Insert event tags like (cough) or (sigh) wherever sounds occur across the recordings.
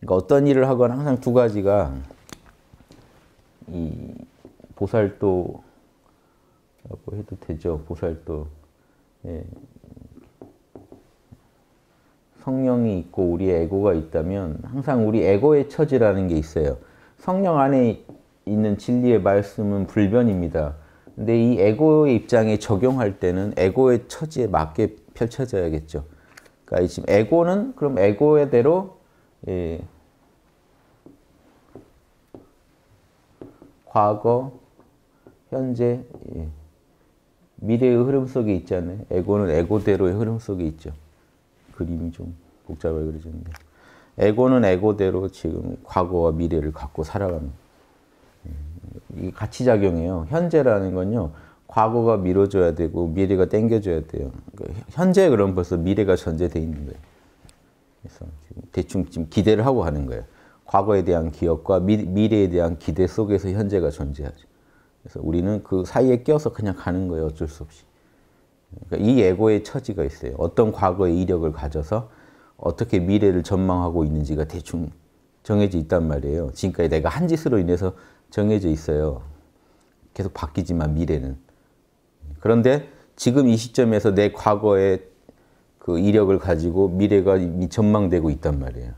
그러니까 어떤 일을 하건 항상 두 가지가 이 보살도라고 해도 되죠. 보살도 예. 성령이 있고 우리의 에고가 있다면 항상 우리 에고의 처지라는 게 있어요. 성령 안에 있는 진리의 말씀은 불변입니다. 근데 이 에고의 입장에 적용할 때는 에고의 처지에 맞게 펼쳐져야겠죠. 그러니까 지금 에고는 그럼 에고의 대로 예, 과거, 현재, 예, 미래의 흐름 속에 있잖아요. 에고는 에고대로의 흐름 속에 있죠. 그림이 좀복잡하그려는데 에고는 에고대로 지금 과거와 미래를 갖고 살아갑니다. 예. 이 같이 작용해요. 현재라는 건요. 과거가 밀어줘야 되고 미래가 당겨져야 돼요. 그러니까 현재 그럼 벌써 미래가 전제돼 있는 거예요. 그래서 지금 대충 지금 기대를 하고 하는 거예요. 과거에 대한 기억과 미, 미래에 대한 기대 속에서 현재가 존재하죠. 그래서 우리는 그 사이에 껴서 그냥 가는 거예요. 어쩔 수 없이. 그러니까 이 예고의 처지가 있어요. 어떤 과거의 이력을 가져서 어떻게 미래를 전망하고 있는지가 대충 정해져 있단 말이에요. 지금까지 내가 한 짓으로 인해서 정해져 있어요. 계속 바뀌지만 미래는. 그런데 지금 이 시점에서 내 과거의 그 이력을 가지고 미래가 전망되고 있단 말이에요.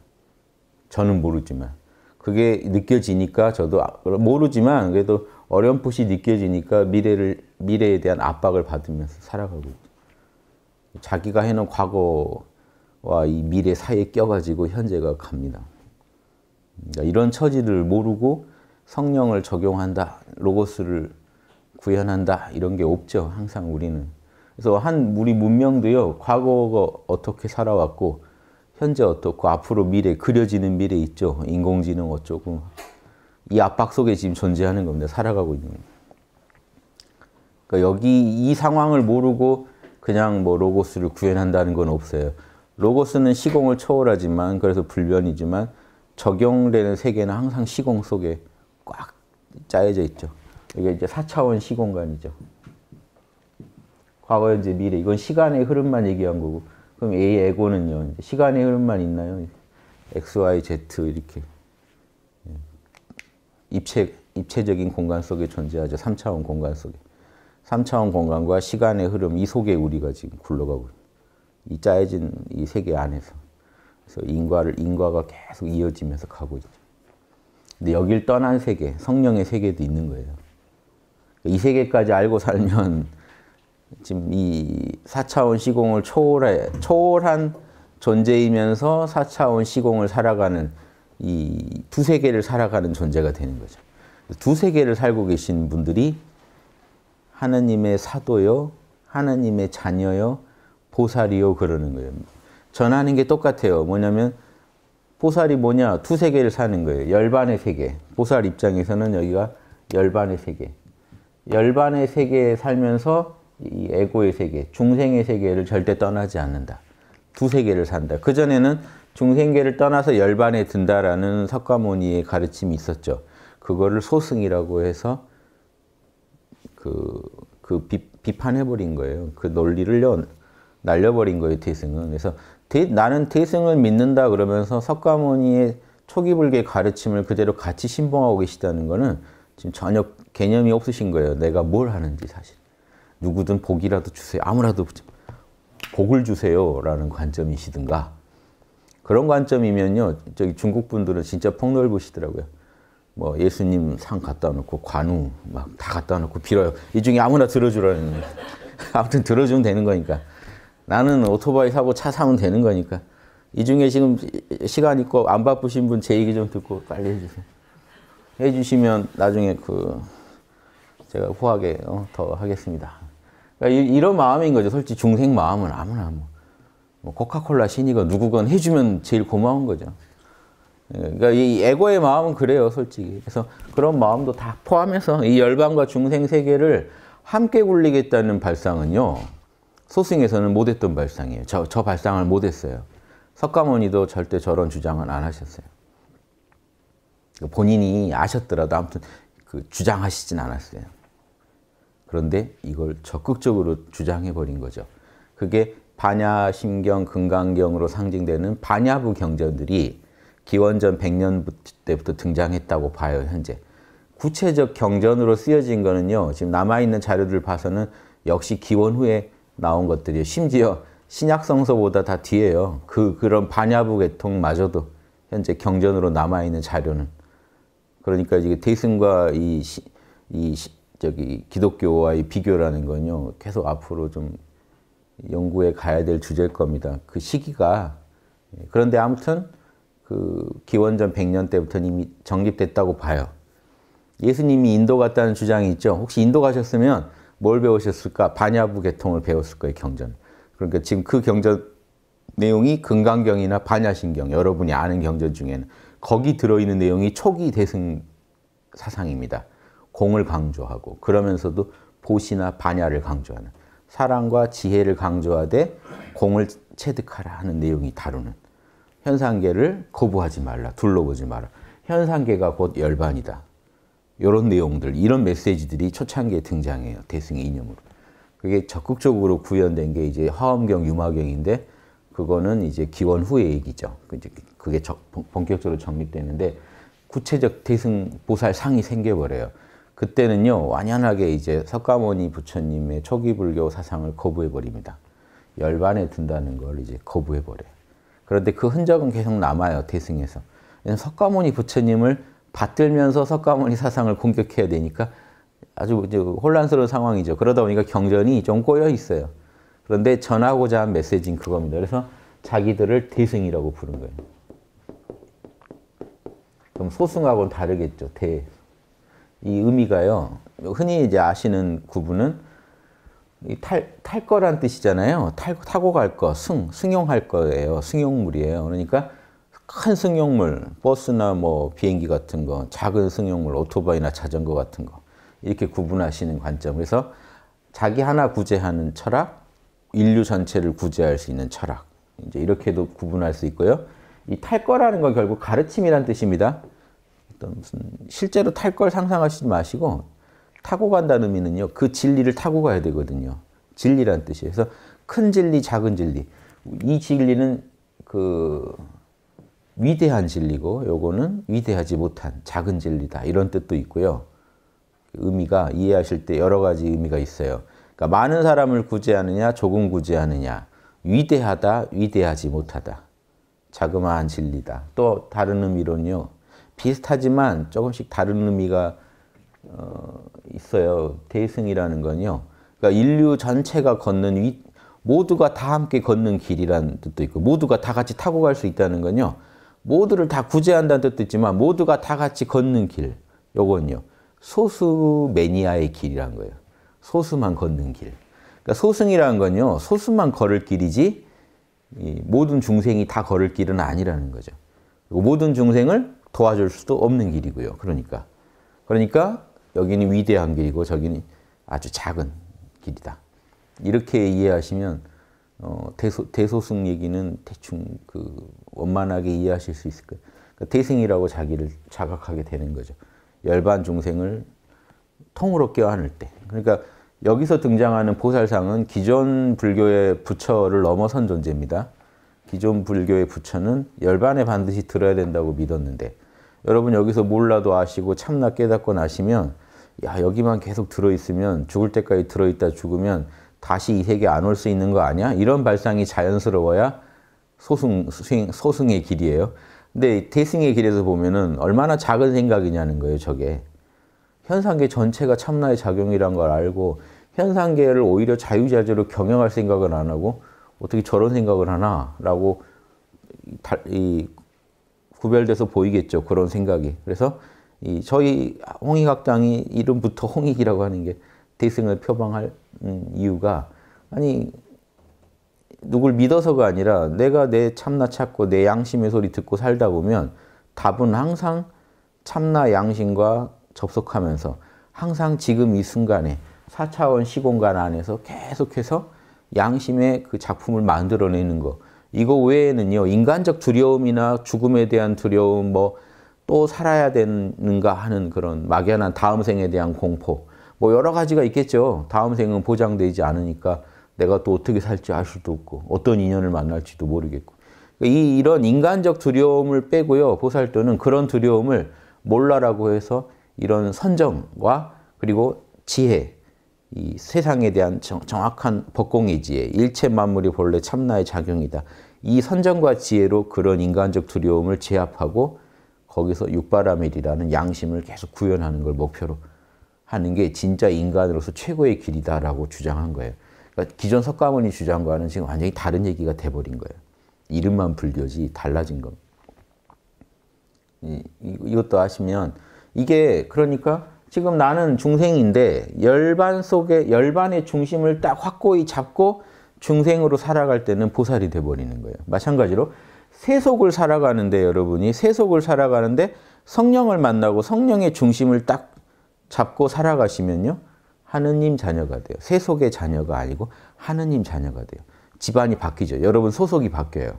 저는 모르지만. 그게 느껴지니까 저도 아, 모르지만 그래도 어렴풋이 느껴지니까 미래를 미래에 대한 압박을 받으면서 살아가고 자기가 해놓은 과거와 이 미래 사이에 껴가지고 현재가 갑니다. 그러니까 이런 처지를 모르고 성령을 적용한다, 로고스를 구현한다 이런 게 없죠. 항상 우리는. 그래서 한 우리 문명도요. 과거가 어떻게 살아왔고 현재 어떻고 앞으로 미래 그려지는 미래 있죠. 인공지능 어쩌고 이 압박 속에 지금 존재하는 겁니다. 살아가고 있는 그러니까 여기 이 상황을 모르고 그냥 뭐 로고스를 구현한다는 건 없어요. 로고스는 시공을 초월하지만 그래서 불변이지만 적용되는 세계는 항상 시공 속에 꽉 짜여져 있죠. 이게 이제 4차원 시공간이죠. 과거, 현재, 미래. 이건 시간의 흐름만 얘기한 거고. 그럼 A, 에고는요. 시간의 흐름만 있나요? X, Y, Z 이렇게. 예. 입체, 입체적인 공간 속에 존재하죠. 3차원 공간 속에. 3차원 공간과 시간의 흐름 이 속에 우리가 지금 굴러가고 이 짜여진 이 세계 안에서 그래서 인과를 인과가 계속 이어지면서 가고 있죠. 근데 여길 떠난 세계, 성령의 세계도 있는 거예요. 이 세계까지 알고 살면 지금 이 4차원 시공을 초월해, 초월한 존재이면서 4차원 시공을 살아가는 이 두 세계를 살아가는 존재가 되는 거죠. 두 세계를 살고 계신 분들이 하느님의 사도요, 하느님의 자녀요, 보살이요 그러는 거예요. 전하는 게 똑같아요. 뭐냐면 보살이 뭐냐? 두 세계를 사는 거예요. 열반의 세계. 보살 입장에서는 여기가 열반의 세계. 열반의 세계에 살면서 이 에고의 세계, 중생의 세계를 절대 떠나지 않는다. 두 세계를 산다. 그전에는 중생계를 떠나서 열반에 든다라는 석가모니의 가르침이 있었죠. 그거를 소승이라고 해서 그, 그 비, 판해버린 거예요. 그 논리를 날려버린 거예요, 대승은. 그래서 대, 나는 대승을 믿는다 그러면서 석가모니의 초기불계 가르침을 그대로 같이 신봉하고 계시다는 거는 지금 전혀 개념이 없으신 거예요. 내가 뭘 하는지 사실. 누구든 복이라도 주세요. 아무라도 복을 주세요라는 관점이시든가 그런 관점이면요. 저기 중국 분들은 진짜 폭넓으시더라고요. 뭐 예수님 상 갖다 놓고 관우 막 다 갖다 놓고 빌어요. 이 중에 아무나 들어주라는 (laughs) 아무튼 들어주면 되는 거니까 나는 오토바이 사고 차 사면 되는 거니까 이 중에 지금 시간 있고 안 바쁘신 분 제 얘기 좀 듣고 빨리 해주세요. 해주시면 나중에 그 제가 후하게 어, 더 하겠습니다. 그러니까 이, 런 마음인 거죠. 솔직히 중생 마음은 아무나 뭐, 뭐 코카콜라 신이건 누구건 해주면 제일 고마운 거죠. 예, 그러니까 이 에고의 마음은 그래요, 솔직히. 그래서 그런 마음도 다 포함해서 이 열방과 중생 세계를 함께 굴리겠다는 발상은요. 소승에서는 못했던 발상이에요. 저, 저 발상을 못했어요. 석가모니도 절대 저런 주장은 안 하셨어요. 그 본인이 아셨더라도 아무튼 그 주장하시진 않았어요. 그런데 이걸 적극적으로 주장해 버린 거죠. 그게 반야심경 금강경으로 상징되는 반야부 경전들이 기원전 100년 때부터 등장했다고 봐요, 현재. 구체적 경전으로 쓰여진 거는요. 지금 남아 있는 자료들 봐서는 역시 기원 후에 나온 것들이요. 심지어 신약 성서보다 다 뒤에요. 그 그런 반야부 계통마저도 현재 경전으로 남아 있는 자료는 그러니까 이게 대승과 이, 이 저기 기독교와의 비교라는 건요 계속 앞으로 좀연구에 가야 될 주제일 겁니다. 그 시기가 예, 그런데 아무튼 그 기원전 100년 때부터 이미 정립됐다고 봐요. 예수님이 인도 갔다는 주장이 있죠. 혹시 인도 가셨으면 뭘 배우셨을까? 반야부 계통을 배웠을 거예요, 경전. 그러니까 지금 그 경전 내용이 금강경이나 반야신경, 여러분이 아는 경전 중에는 거기 들어있는 내용이 초기 대승 사상입니다. 공을 강조하고 그러면서도 보시나 반야를 강조하는 사랑과 지혜를 강조하되 공을 체득하라 하는 내용이 다루는 현상계를 거부하지 말라 둘러보지 말라 현상계가 곧 열반이다 이런 내용들 이런 메시지들이 초창기에 등장해요 대승의 이념으로 그게 적극적으로 구현된 게 이제 화엄경 유마경인데 그거는 이제 기원 후의 얘기죠 그 그게 적, 본격적으로 정립되는데 구체적 대승 보살상이 생겨버려요 그때는요 완연하게 이제 석가모니 부처님의 초기 불교 사상을 거부해 버립니다. 열반에 든다는 걸 이제 거부해 버려요. 그런데 그 흔적은 계속 남아요 대승에서. 석가모니 부처님을 받들면서 석가모니 사상을 공격해야 되니까 아주 혼란스러운 상황이죠. 그러다 보니까 경전이 좀 꼬여 있어요. 그런데 전하고자 한 메시지는 그겁니다. 그래서 자기들을 대승이라고 부른 거예요. 그럼 소승하고는 다르겠죠. 대이 의미가요. 흔히 이제 아시는 구분은 탈, 탈 거란 뜻이잖아요. 탈, 타고 갈 거, 승, 승용할 거예요. 승용물이에요. 그러니까 큰 승용물, 버스나 뭐 비행기 같은 거, 작은 승용물, 오토바이나 자전거 같은 거 이렇게 구분하시는 관점. 그래서 자기 하나 구제하는 철학, 인류 전체를 구제할 수 있는 철학. 이제 이렇게도 구분할 수 있고요. 이 탈 거라는 건 결국 가르침이란 뜻입니다. 어떤 무슨 실제로 탈 걸 상상하시지 마시고 타고 간다는 의미는요. 그 진리를 타고 가야 되거든요. 진리란 뜻이에요. 그래서 큰 진리, 작은 진리. 이 진리는 그 위대한 진리고 요거는 위대하지 못한 작은 진리다. 이런 뜻도 있고요. 의미가 이해하실 때 여러 가지 의미가 있어요. 그러니까 많은 사람을 구제하느냐, 조금 구제하느냐. 위대하다, 위대하지 못하다. 자그마한 진리다. 또 다른 의미로는요. 비슷하지만 조금씩 다른 의미가 어, 있어요. 대승이라는 건요. 그러니까 인류 전체가 걷는 위, 모두가 다 함께 걷는 길이라는 뜻도 있고 모두가 다 같이 타고 갈 수 있다는 건요. 모두를 다 구제한다는 뜻도 있지만 모두가 다 같이 걷는 길. 요건요. 소수 매니아의 길이란 거예요. 소수만 걷는 길. 그러니까 소승이라는 건요. 소수만 걸을 길이지 모든 중생이 다 걸을 길은 아니라는 거죠. 모든 중생을 도와줄 수도 없는 길이고요. 그러니까. 그러니까 여기는 위대한 길이고 저기는 아주 작은 길이다. 이렇게 이해하시면 어, 대소, 대소승 얘기는 대충 그 원만하게 이해하실 수 있을 거예요. 그러니까 대승이라고 자기를 자각하게 되는 거죠. 열반 중생을 통으로 껴안을 때. 그러니까 여기서 등장하는 보살상은 기존 불교의 부처를 넘어선 존재입니다. 기존 불교의 부처는 열반에 반드시 들어야 된다고 믿었는데 여러분 여기서 몰라도 아시고 참나 깨닫고 나시면 야 여기만 계속 들어있으면 죽을 때까지 들어있다 죽으면 다시 이 세계 안 올 수 있는 거 아니야? 이런 발상이 자연스러워야 소승, 소승의 길이에요. 근데 대승의 길에서 보면은 얼마나 작은 생각이냐는 거예요, 저게. 현상계 전체가 참나의 작용이란 걸 알고 현상계를 오히려 자유자재로 경영할 생각을 안 하고 어떻게 저런 생각을 하나라고 이 구별돼서 보이겠죠. 그런 생각이. 그래서 이 저희 홍익학당이 이름부터 (laughs) 홍익이라고 하는 게 대승을 표방할 음, 이유가 아니 누굴 믿어서가 아니라 내가 내 참나 찾고 내 양심의 소리 듣고 살다 보면 답은 항상 참나 양심과 접속하면서 항상 지금 이 순간에 4차원 시공간 안에서 계속해서 양심의 그 작품을 만들어내는 거. 이거 외에는요, 인간적 두려움이나 죽음에 대한 두려움, 뭐, 또 살아야 되는가 하는 그런 막연한 다음 생에 대한 공포, 뭐, 여러 가지가 있겠죠. 다음 생은 보장되지 않으니까 내가 또 어떻게 살지 알 수도 없고, 어떤 인연을 만날지도 모르겠고. 그러니까 이, 이런 인간적 두려움을 빼고요, 보살도는 그런 두려움을 몰라라고 해서 이런 선정과 그리고 지혜, 이 세상에 대한 정, 확한 법공의지에 일체 만물이 본래 참나의 작용이다. 이 선정과 지혜로 그런 인간적 두려움을 제압하고 거기서 육바라밀이라는 양심을 계속 구현하는 걸 목표로 하는 게 진짜 인간으로서 최고의 길이다라고 주장한 거예요. 그러니까 기존 석가모니 주장과는 지금 완전히 다른 얘기가 돼버린 거예요. 이름만 불교지 달라진 겁. 이, 이, 이것도 아시면 이게 그러니까 지금 나는 중생인데 열반 속에 열반의 중심을 딱 확고히 잡고 중생으로 살아갈 때는 보살이 돼버리는 거예요. 마찬가지로 세속을 살아가는데 여러분이 세속을 살아가는데 성령을 만나고 성령의 중심을 딱 잡고 살아가시면요. 하느님 자녀가 돼요. 세속의 자녀가 아니고 하느님 자녀가 돼요. 집안이 바뀌죠. 여러분 소속이 바뀌어요.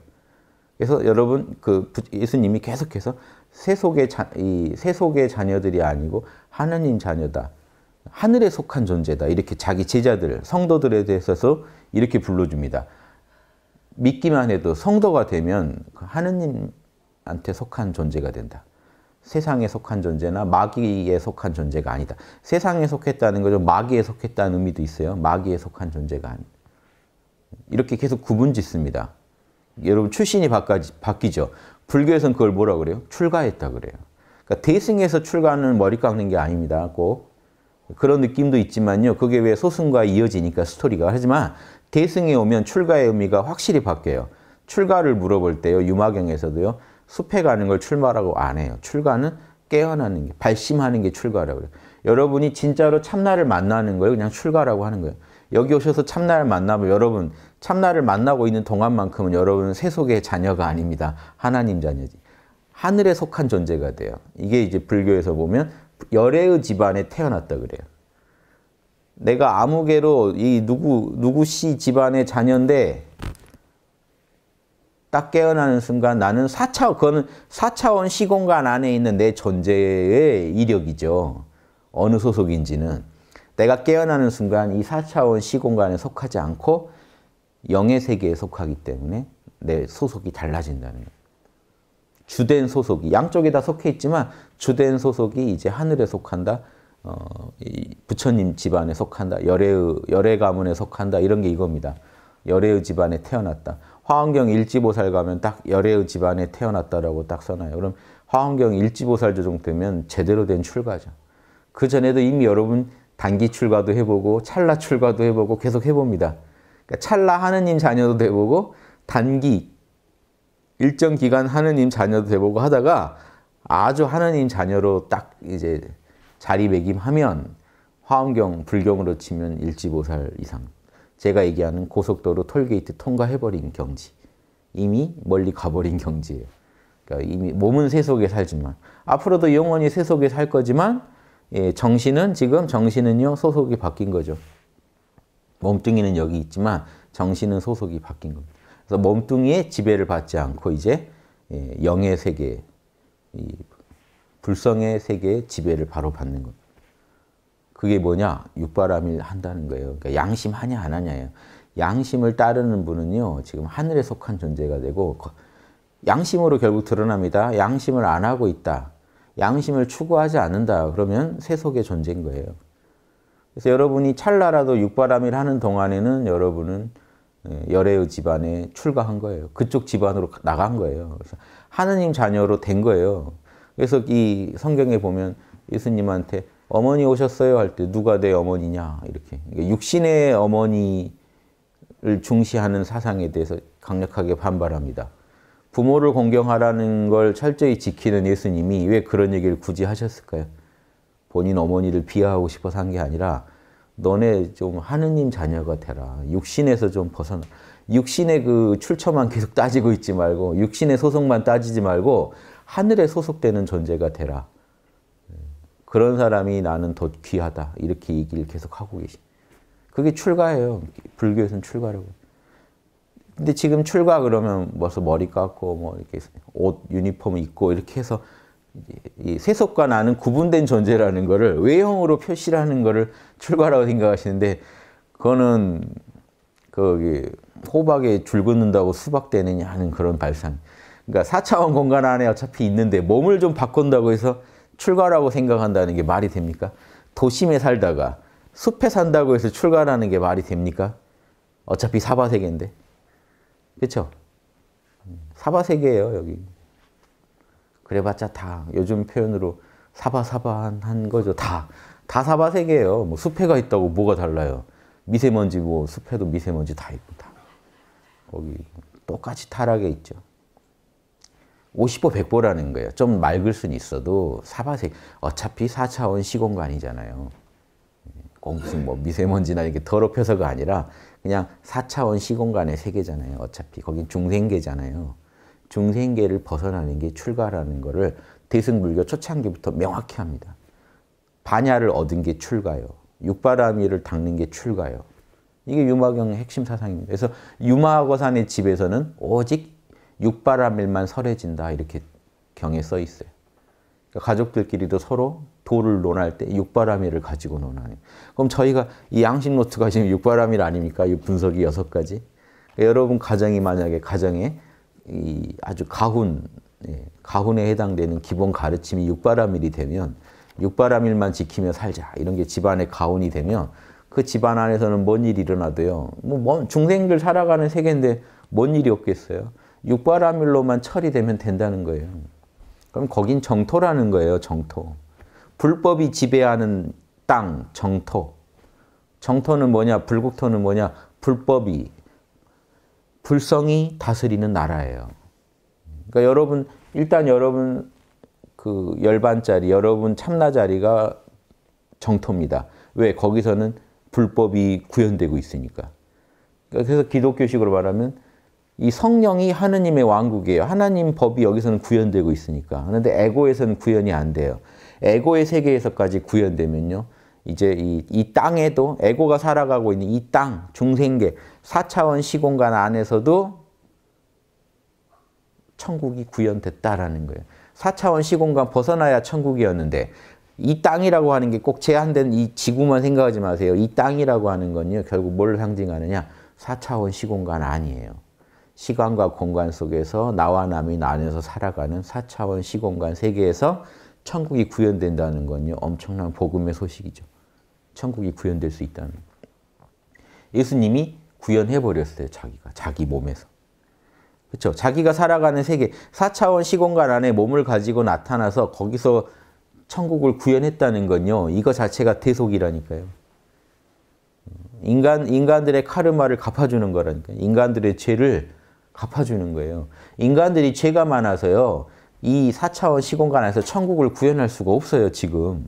그래서 여러분 그 예수님이 계속해서 세속의 자, 이 세속의 자녀들이 아니고 하나님 자녀다. 하늘에 속한 존재다. 이렇게 자기 제자들, 성도들에 대해서도 이렇게 불러줍니다. 믿기만 해도 성도가 되면 그 하느님한테 속한 존재가 된다. 세상에 속한 존재나 마귀에 속한 존재가 아니다. 세상에 속했다는 것은 마귀에 속했다는 의미도 있어요. 마귀에 속한 존재가 아니다. 이렇게 계속 구분 짓습니다. 여러분 출신이 바뀌죠. 불교에서는 그걸 뭐라 그래요? 출가했다 그래요. 그러니까 대승에서 출가는 머리 깎는 게 아닙니다. 꼭 그런 느낌도 있지만요. 그게 왜 소승과 이어지니까 스토리가. 하지만 대승에 오면 출가의 의미가 확실히 바뀌어요. 출가를 물어볼 때요. 유마경에서도요. 숲에 가는 걸 출마라고 안 해요. 출가는 깨어나는 게, 발심하는 게 출가라고 그래요. 여러분이 진짜로 참나를 만나는 거예요. 그냥 출가라고 하는 거예요. 여기 오셔서 참나를 만나면 여러분 참나를 만나고 있는 동안만큼은 여러분은 세속의 자녀가 아닙니다. 하나님 자녀지. 하늘에 속한 존재가 돼요. 이게 이제 불교에서 보면 열애의 집안에 태어났다 그래요. 내가 아무개로 이 누구 누구 씨 집안의 자녀인데 딱 깨어나는 순간 나는 4차 그거는 4차원 시공간 안에 있는 내 존재의 이력이죠. 어느 소속인지는 내가 깨어나는 순간 이 4차원 시공간에 속하지 않고 영의 세계에 속하기 때문에 내 소속이 달라진다는 거예요. 주된 소속이 양쪽에 다 속해 있지만 주된 소속이 이제 하늘에 속한다. 어, 부처님 집안에 속한다. 열애의 열애 가문에 속한다. 이런 게 이겁니다. 열애의 집안에 태어났다. 화원경 일지보살 가면 딱 열애의 집안에 태어났다라고 딱 써놔요. 그럼 화원경 일지보살 조정 되면 제대로 된 출가죠. 그 전에도 이미 여러분 단기 출가도 해보고 찰나 출가도 해보고 계속 해봅니다. 그러니까 찰나 하느님 자녀도 돼보고 단기 일정 기간 하느님 자녀도 돼보고 하다가 아주 하느님 자녀로 딱 이제 자리매김하면 화엄경 불경으로 치면 일지보살 이상 제가 얘기하는 고속도로 톨게이트 통과해버린 경지 이미 멀리 가버린 경지예요. 그러니까 이미 몸은 세속에 살지만 앞으로도 영원히 세속에 살 거지만 예, 정신은 지금 정신은요 소속이 바뀐 거죠. 몸뚱이는 여기 있지만 정신은 소속이 바뀐 겁니다. 그래서 몸뚱이의 지배를 받지 않고 이제 예, 영의 세계, 불성의 세계의 지배를 바로 받는 겁니다. 그게 뭐냐? 육바람일 한다는 거예요. 그러니까 양심하냐 안 하냐예요. 양심을 따르는 분은요. 지금 하늘에 속한 존재가 되고 양심으로 결국 드러납니다. 양심을 안 하고 있다. 양심을 추구하지 않는다. 그러면 세속의 존재인 거예요. 그래서 여러분이 찰나라도 육바람일 하는 동안에는 여러분은 예, 열애의 집안에 출가한 거예요. 그쪽 집안으로 나간 거예요. 그래서 하느님 자녀로 된 거예요. 그래서 이 성경에 보면 예수님한테 어머니 오셨어요 할 때 누가 내 어머니냐 이렇게 그러니까 육신의 어머니를 중시하는 사상에 대해서 강력하게 반발합니다. 부모를 공경하라는 걸 철저히 지키는 예수님이 왜 그런 얘기를 굳이 하셨을까요? 본인 어머니를 비하하고 싶어산게 아니라 너네 좀 하느님 자녀가 되라. 육신에서 좀 벗어나. 육신의 그 출처만 계속 따지고 있지 말고 육신의 소속만 따지지 말고 하늘에 소속되는 존재가 되라. 그런 사람이 나는 더 귀하다. 이렇게 얘기를 계속 하고 계시. 그게 출가예요. 불교에서는 출가라고. 근데 지금 출가 그러면 벌써 머리 깎고 뭐 이렇게 옷 유니폼 입고 이렇게 해서 이 세속과 나는 구분된 존재라는 것을 외형으로 표시를 하는 것을 출발하고 생각하시는데 그거는 거기 호박에 줄 긋는다고 수박 되느냐 하는 그런 발상. 그러니까 4차원 공간 안에 어차피 있는데 몸을 좀 바꾼다고 해서 출가라고 생각한다는 게 말이 됩니까? 도심에 살다가 숲에 산다고 해서 출가라는 게 말이 됩니까? 어차피 사바세계인데. 그렇죠? 사바세계예요, 여기. 그래봤자 다 요즘 표현으로 사바사바한 거죠. 다. 다 사바세계예요. 뭐 숲에가 있다고 뭐가 달라요. 미세먼지 뭐 숲에도 미세먼지 다 있고 다. 거기 똑같이 타락에 있죠. 50보 100보라는 거예요. 좀 맑을 순 있어도 사바세 어차피 4차원 시공간이잖아요. 무슨 뭐 미세먼지나 이렇게 더럽혀서가 아니라 그냥 4차원 시공간의 세계잖아요. 어차피 거긴 중생계잖아요. 중생계를 벗어나는 게 출가라는 것을 대승불교 초창기부터 명확히 합니다. 반야를 얻은 게 출가요. 육바라미를 닦는 게 출가요. 이게 유마경의 핵심 사상입니다. 그래서 유마거산의 집에서는 오직 육바라밀만 설해진다 이렇게 경에 써 있어요. 그러니까 가족들끼리도 서로 도를 논할 때 육바라밀을 가지고 논하는. 그럼 저희가 이 양식 노트가 지금 육바라밀 아닙니까? 이 분석이 여섯 가지. 그러니까 여러분 가정이 만약에 가정에 이 아주 가훈, 예, 가훈에 해당되는 기본 가르침이 육바라밀이 되면 육바라밀만 지키며 살자 이런 게 집안의 가훈이 되면 그 집안 안에서는 뭔 일이 일어나도요. 뭐 중생들 살아가는 세계인데 뭔 일이 없겠어요. 육바라밀로만 처리되면 된다는 거예요. 그럼 거긴 정토라는 거예요. 정토. 불법이 지배하는 땅, 정토. 정토는 뭐냐? 불국토는 뭐냐? 불법이 불성이 다스리는 나라예요. 그러니까 여러분 일단 여러분 그 열반짜리 여러분 참나자리가 정토입니다. 왜 거기서는 불법이 구현되고 있으니까. 그러니까 그래서 기독교식으로 말하면 이 성령이 하느님의 왕국이에요. 하나님 법이 여기서는 구현되고 있으니까. 그런데 에고에서는 구현이 안 돼요. 에고의 세계에서까지 구현되면요. 이제 이, 이 땅에도 에고가 살아가고 있는 이 땅, 중생계, 4차원 시공간 안에서도 천국이 구현됐다라는 거예요. 4차원 시공간 벗어나야 천국이었는데 이 땅이라고 하는 게 꼭 제한된 이 지구만 생각하지 마세요. 이 땅이라고 하는 건요. 결국 뭘 상징하느냐? 4차원 시공간 아니에요. 시간과 공간 속에서 나와 남이 나눠서 살아가는 4차원 시공간 세계에서 천국이 구현된다는 건요. 엄청난 복음의 소식이죠. 천국이 구현될 수 있다는 예수님이 구현해버렸어요. 자기가. 자기 몸에서. 그렇죠? 자기가 살아가는 세계, 4차원 시공간 안에 몸을 가지고 나타나서 거기서 천국을 구현했다는 건요. 이거 자체가 대속이라니까요. 인간, 인간들의 카르마를 갚아주는 거라니까 인간들의 죄를 갚아주는 거예요. 인간들이 죄가 많아서요. 이 4차원 시공간 안에서 천국을 구현할 수가 없어요, 지금.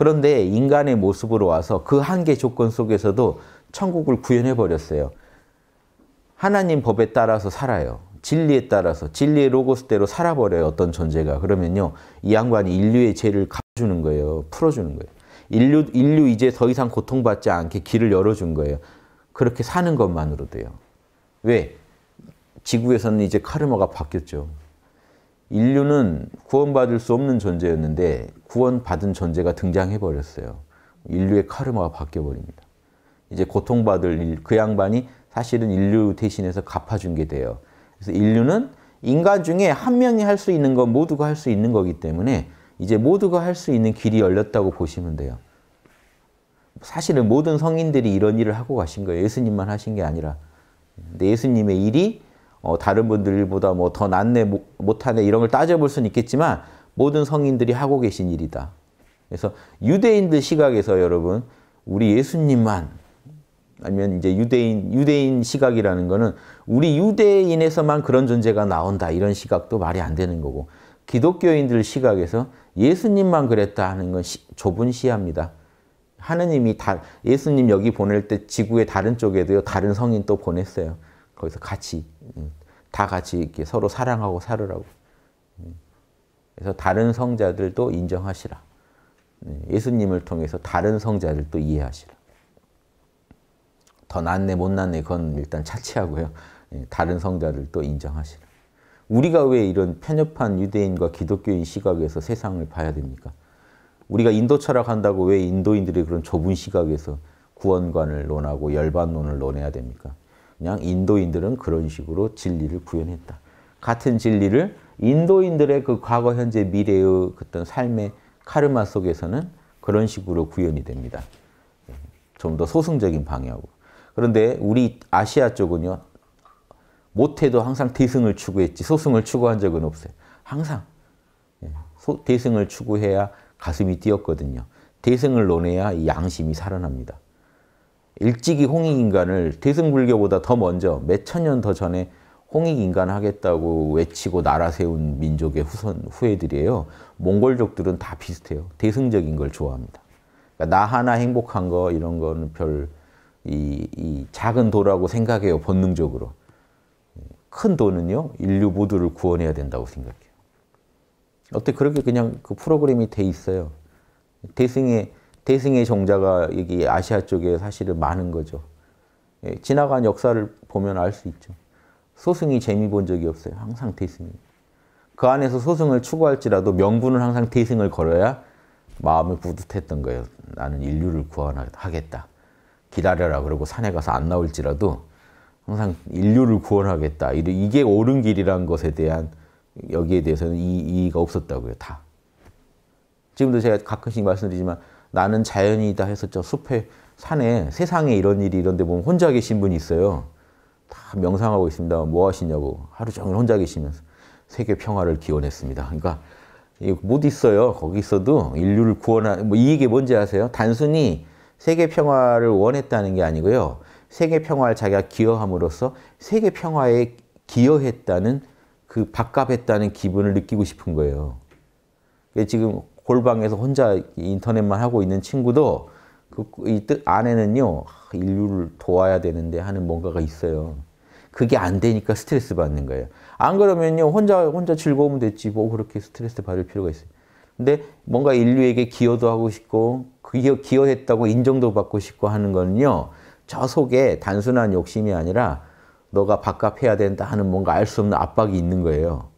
그런데 인간의 모습으로 와서 그 한계 조건 속에서도 천국을 구현해 버렸어요. 하나님 법에 따라서 살아요. 진리에 따라서 진리의 로고스대로 살아버려요. 어떤 존재가 그러면요 이 양반이 인류의 죄를 갚아주는 거예요. 풀어주는 거예요. 인류 인류 이제 더 이상 고통받지 않게 길을 열어준 거예요. 그렇게 사는 것만으로도요. 왜? 지구에서는 이제 카르마가 바뀌었죠. 인류는 구원받을 수 없는 존재였는데 구원받은 존재가 등장해버렸어요. 인류의 카르마가 바뀌어버립니다. 이제 고통받을 그 양반이 사실은 인류 대신해서 갚아준 게 돼요. 그래서 인류는 인간 중에 한 명이 할 수 있는 건 모두가 할 수 있는 거기 때문에 이제 모두가 할 수 있는 길이 열렸다고 보시면 돼요. 사실은 모든 성인들이 이런 일을 하고 가신 거예요. 예수님만 하신 게 아니라. 근데 예수님의 일이 어, 다른 분들보다 뭐 더 낫네, 못하네 이런 걸 따져볼 수는 있겠지만 모든 성인들이 하고 계신 일이다. 그래서 유대인들 시각에서 여러분 우리 예수님만 아니면 이제 유대인 유대인 시각이라는 거는 우리 유대인에서만 그런 존재가 나온다 이런 시각도 말이 안 되는 거고 기독교인들 시각에서 예수님만 그랬다 하는 건 시, 좁은 시야입니다. 하느님이 다 예수님 여기 보낼 때 지구의 다른 쪽에도요 다른 성인 또 보냈어요. 거기서 같이 음, 다 같이 이렇게 서로 사랑하고 살으라고. 그래서 다른 성자들도 인정하시라. 네, 예수님을 통해서 다른 성자들도 이해하시라. 더 낫네 못 낫네 그건 일단 차치하고요. 네, 다른 성자들도 인정하시라. 우리가 왜 이런 편협한 유대인과 기독교인 시각에서 세상을 봐야 됩니까? 우리가 인도 철학한다고 왜 인도인들의 그런 좁은 시각에서 구원관을 논하고 열반론을 논해야 됩니까? 그냥 인도인들은 그런 식으로 진리를 구현했다. 같은 진리를 인도인들의 그 과거, 현재, 미래의 어떤 삶의 카르마 속에서는 그런 식으로 구현이 됩니다. 좀 더 소승적인 방향으로. 그런데 우리 아시아 쪽은요, 못해도 항상 대승을 추구했지 소승을 추구한 적은 없어요. 항상 예, 대승을 추구해야 가슴이 뛰었거든요. 대승을 논해야 이 양심이 살아납니다. 일찍이 홍익인간을 대승불교보다 더 먼저 몇 천 년 더 전에 홍익인간 하겠다고 외치고 나라 세운 민족의 후손, 후예들이에요. 몽골족들은 다 비슷해요. 대승적인 걸 좋아합니다. 그러니까 나 하나 행복한 거 이런 거는 별, 이, 이 작은 도라고 생각해요. 본능적으로. 큰 도는요. 인류 모두를 구원해야 된다고 생각해요. 어떻게 그렇게 그냥 그 프로그램이 돼 있어요. 대승의, 대승의 종자가 여기 아시아 쪽에 사실은 많은 거죠. 예, 지나간 역사를 보면 알 수 있죠. 소승이 재미 본 적이 없어요. 항상 태승입니다. 그 안에서 소승을 추구할지라도 명분은 항상 태승을 걸어야 마음이 뿌듯했던 거예요. 나는 인류를 구원하겠다. 기다려라. 그러고 산에 가서 안 나올지라도 항상 인류를 구원하겠다. 이게 옳은 길이란 것에 대한 여기에 대해서는 이의가 없었다고요. 다. 지금도 제가 가끔씩 말씀드리지만 나는 자연이다 해서 저 숲에 산에 세상에 이런 일이 이런데 보면 혼자 계신 분이 있어요. 다 명상하고 있습니다. 뭐 하시냐고 하루 종일 혼자 계시면서 세계 평화를 기원했습니다. 그러니까 못 있어요. 거기 있어도 인류를 구원한 뭐이익 뭔지 아세요? 단순히 세계 평화를 원했다는 게 아니고요. 세계 평화를 자기가 기여함으로써 세계 평화에 기여했다는 그 밥값했다는 기분을 느끼고 싶은 거예요. 지금 골방에서 혼자 인터넷만 하고 있는 친구도 그 안에는요 그 인류를 도와야 되는데 하는 뭔가가 있어요. 그게 안 되니까 스트레스 받는 거예요. 안 그러면요 혼자 혼자 즐거우면 됐지 뭐 그렇게 스트레스 받을 필요가 있어요. 근데 뭔가 인류에게 기여도 하고 싶고 기여, 기여했다고 인정도 받고 싶고 하는 거는요 저 속에 단순한 욕심이 아니라 너가 밥값해야 된다 하는 뭔가 알 수 없는 압박이 있는 거예요.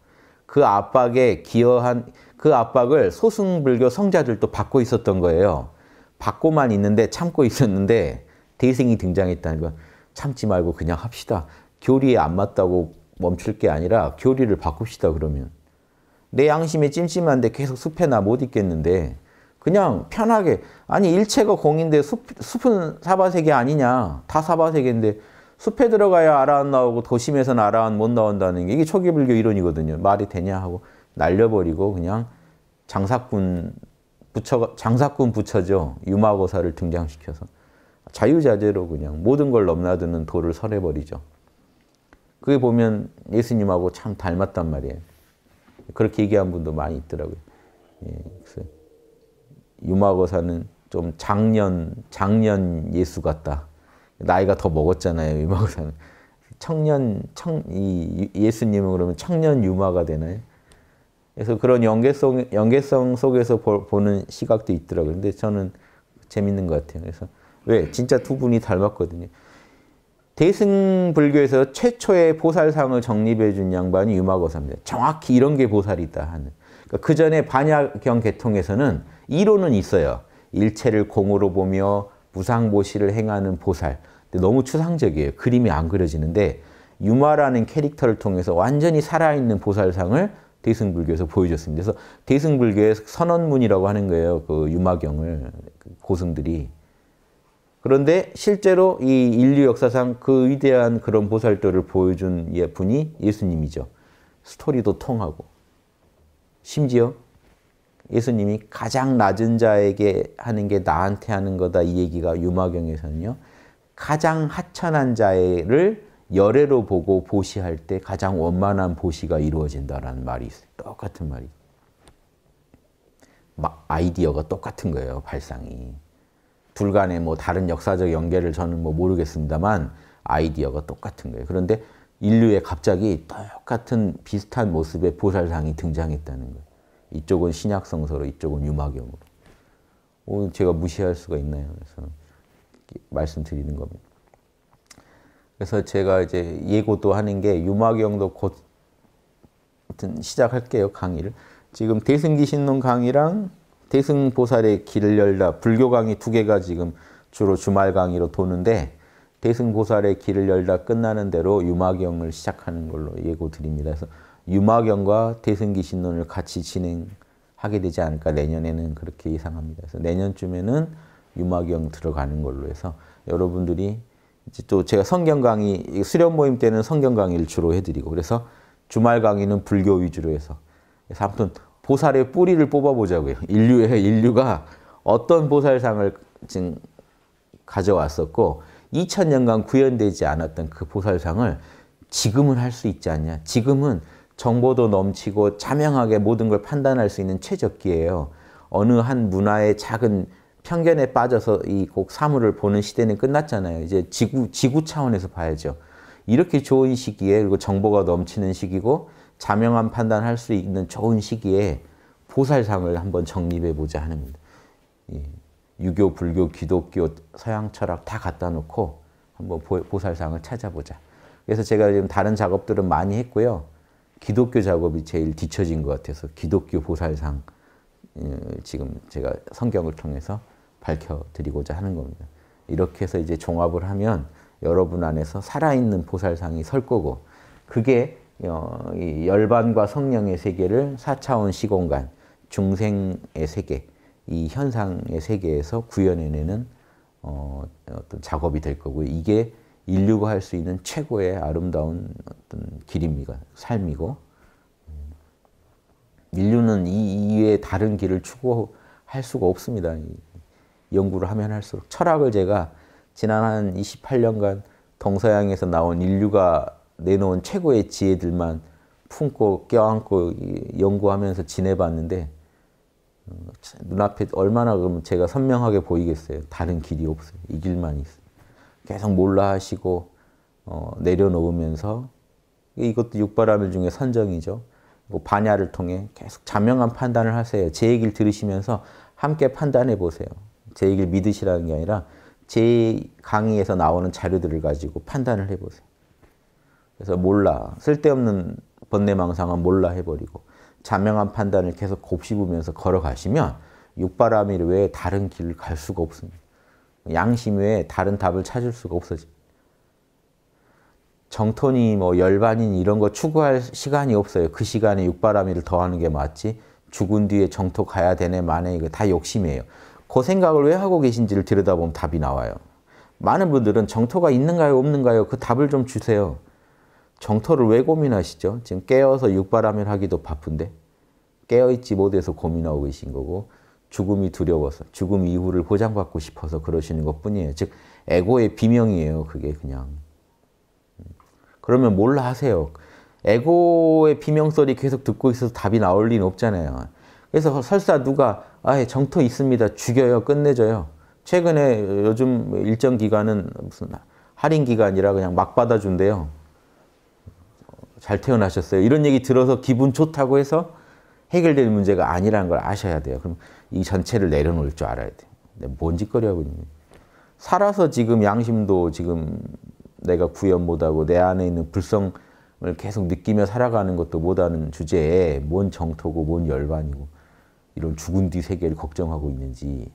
그 압박에 기여한 그 압박을 소승불교 성자들도 받고 있었던 거예요. 받고만 있는데 참고 있었는데 대생이 등장했다는 건 참지 말고 그냥 합시다. 교리에 안 맞다고 멈출 게 아니라 교리를 바꿉시다 그러면. 내 양심이 찜찜한데 계속 숲에나 못 있겠는데 그냥 편하게 아니 일체가 공인데 숲, 숲은 사바세계 아니냐 다 사바세계인데 숲에 들어가야 아라한 나오고 도심에서는 아라한 못 나온다는 게 이게 초기불교 이론이거든요 말이 되냐 하고 날려버리고 그냥 장사꾼 부처 장사꾼 부처죠 유마고사를 등장시켜서 자유자재로 그냥 모든 걸 넘나드는 도를 설해버리죠. 그게 보면 예수님하고 참 닮았단 말이에요. 그렇게 얘기한 분도 많이 있더라고요. 예, 그래서 유마거사는 좀 작년, 작년 예수 같다. 나이가 더 먹었잖아요, 유마거사는. 청년, 청, 이 예수님은 그러면 청년 유마가 되나요? 그래서 그런 연계성, 연계성 속에서 보, 는 시각도 있더라고요. 근데 저는 재밌는 것 같아요. 그래서 왜? 진짜 두 분이 닮았거든요. 대승불교에서 최초의 보살상을 정립해준 양반이 유마거사입니다. 정확히 이런 게 보살이다 하는. 그러니까 그 전에 반야경 계통에서는 이론은 있어요. 일체를 공으로 보며 무상보시를 행하는 보살. 근데 너무 추상적이에요. 그림이 안 그려지는데 유마라는 캐릭터를 통해서 완전히 살아있는 보살상을 대승불교에서 보여줬습니다. 그래서 대승불교의 선언문이라고 하는 거예요. 그 유마경을 그 고승들이. 그런데 실제로 이 인류 역사상 그 위대한 그런 보살도를 보여준 예 분이 예수님이죠. 스토리도 통하고 심지어 예수님이 가장 낮은 자에게 하는 게 나한테 하는 거다 이 얘기가 유마경에서는요. 가장 하찮은 자를 열애로 보고 보시할 때 가장 원만한 보시가 이루어진다라는 말이 있어요. 똑같은 말이. 아이디어가 똑같은 거예요, 발상이. 불간의 뭐 다른 역사적 연계를 저는 뭐 모르겠습니다만 아이디어가 똑같은 거예요. 그런데 인류에 갑자기 똑같은 비슷한 모습의 보살상이 등장했다는 거예요. 이쪽은 신약성서로 이쪽은 유마경으로. 오 제가 무시할 수가 있나요? 그래서 말씀드리는 겁니다. 그래서 제가 이제 예고도 하는 게 유마경도 곧 시작할게요 강의를. 지금 대승기 신론 강의랑 대승보살의 길을 열다 불교 강의 두 개가 지금 주로 주말 강의로 도는데 대승보살의 길을 열다 끝나는 대로 유마경을 시작하는 걸로 예고 드립니다. 그래서 유마경과 대승기신론을 같이 진행하게 되지 않을까 내년에는 그렇게 예상합니다. 그래서 내년쯤에는 유마경 들어가는 걸로 해서 여러분들이 이제 또 제가 성경 강의 수련 모임 때는 성경 강의를 주로 해드리고 그래서 주말 강의는 불교 위주로 해서 그래서 아무튼 보살의 뿌리를 뽑아보자고요. 인류의 인류가 어떤 보살상을 지금 가져왔었고 2000년간 구현되지 않았던 그 보살상을 지금은 할 수 있지 않냐. 지금은 정보도 넘치고 자명하게 모든 걸 판단할 수 있는 최적기예요. 어느 한 문화의 작은 편견에 빠져서 이 곡 사물을 보는 시대는 끝났잖아요. 이제 지구, 지구 차원에서 봐야죠. 이렇게 좋은 시기에 그리고 정보가 넘치는 시기고 자명한 판단할 수 있는 좋은 시기에 보살상을 한번 정립해 보자 하는 겁니다. 유교, 불교, 기독교, 서양 철학 다 갖다 놓고 한번 보살상을 찾아보자. 그래서 제가 지금 다른 작업들은 많이 했고요. 기독교 작업이 제일 뒤처진 것 같아서 기독교 보살상 어, 지금 제가 성경을 통해서 밝혀드리고자 하는 겁니다. 이렇게 해서 이제 종합을 하면 여러분 안에서 살아있는 보살상이 설 거고 그게 어, 열반과 성령의 세계를 4차원 시공간, 중생의 세계, 이 현상의 세계에서 구현해내는 어, 떤 작업이 될 거고요. 이게 인류가 할 수 있는 최고의 아름다운 어떤 길입니다. 삶이고. 음, 인류는 이 이외에 다른 길을 추구할 수가 없습니다. 연구를 하면 할수록. 철학을 제가 지난 한 28년간 동서양에서 나온 인류가 내놓은 최고의 지혜들만 품고 껴안고 연구하면서 지내봤는데 음, 눈앞에 얼마나 그럼 제가 선명하게 보이겠어요. 다른 길이 없어요. 이 길만 있어요. 계속 몰라 하시고 어, 내려놓으면서 이것도 육바라밀 중에 선정이죠. 뭐 반야를 통해 계속 자명한 판단을 하세요. 제 얘기를 들으시면서 함께 판단해 보세요. 제 얘기를 믿으시라는 게 아니라 제 강의에서 나오는 자료들을 가지고 판단을 해보세요. 그래서 몰라. 쓸데없는 번뇌망상은 몰라 해버리고 자명한 판단을 계속 곱씹으면서 걸어가시면 육바라밀 외에 다른 길을 갈 수가 없습니다. 양심 외에 다른 답을 찾을 수가 없어집니다. 정토니 뭐 열반인 이런 거 추구할 시간이 없어요. 그 시간에 육바라밀을 더하는 게 맞지. 죽은 뒤에 정토 가야 되네 만에 이거 다 욕심이에요. 그 생각을 왜 하고 계신지를 들여다보면 답이 나와요. 많은 분들은 정토가 있는가요 없는가요 그 답을 좀 주세요. 정토를왜 고민하시죠? 지금 깨어서 육바람일 하기도 바쁜데 깨어있지 못해서 고민하고 계신 거고 죽음이 두려워서 죽음 이후를 보장받고 싶어서 그러시는 것 뿐이에요. 즉 에고의 비명이에요. 그게 그냥. 그러면 몰라 하세요. 에고의 비명소리 계속 듣고 있어서 답이 나올 리는 없잖아요. 그래서 설사 누가 아예 정토 있습니다. 죽여요. 끝내줘요. 최근에 요즘 일정 기간은 무슨 할인 기간이라 그냥 막 받아준대요. 잘 태어나셨어요. 이런 얘기 들어서 기분 좋다고 해서 해결될 문제가 아니라는 걸 아셔야 돼요. 그럼 이 전체를 내려놓을 줄 알아야 돼요. 뭔 짓거리 하고 있는 살아서 지금 양심도 지금 내가 구현 못하고 내 안에 있는 불성을 계속 느끼며 살아가는 것도 못하는 주제에 뭔 정토고 뭔 열반이고 이런 죽은 뒤 세계를 걱정하고 있는지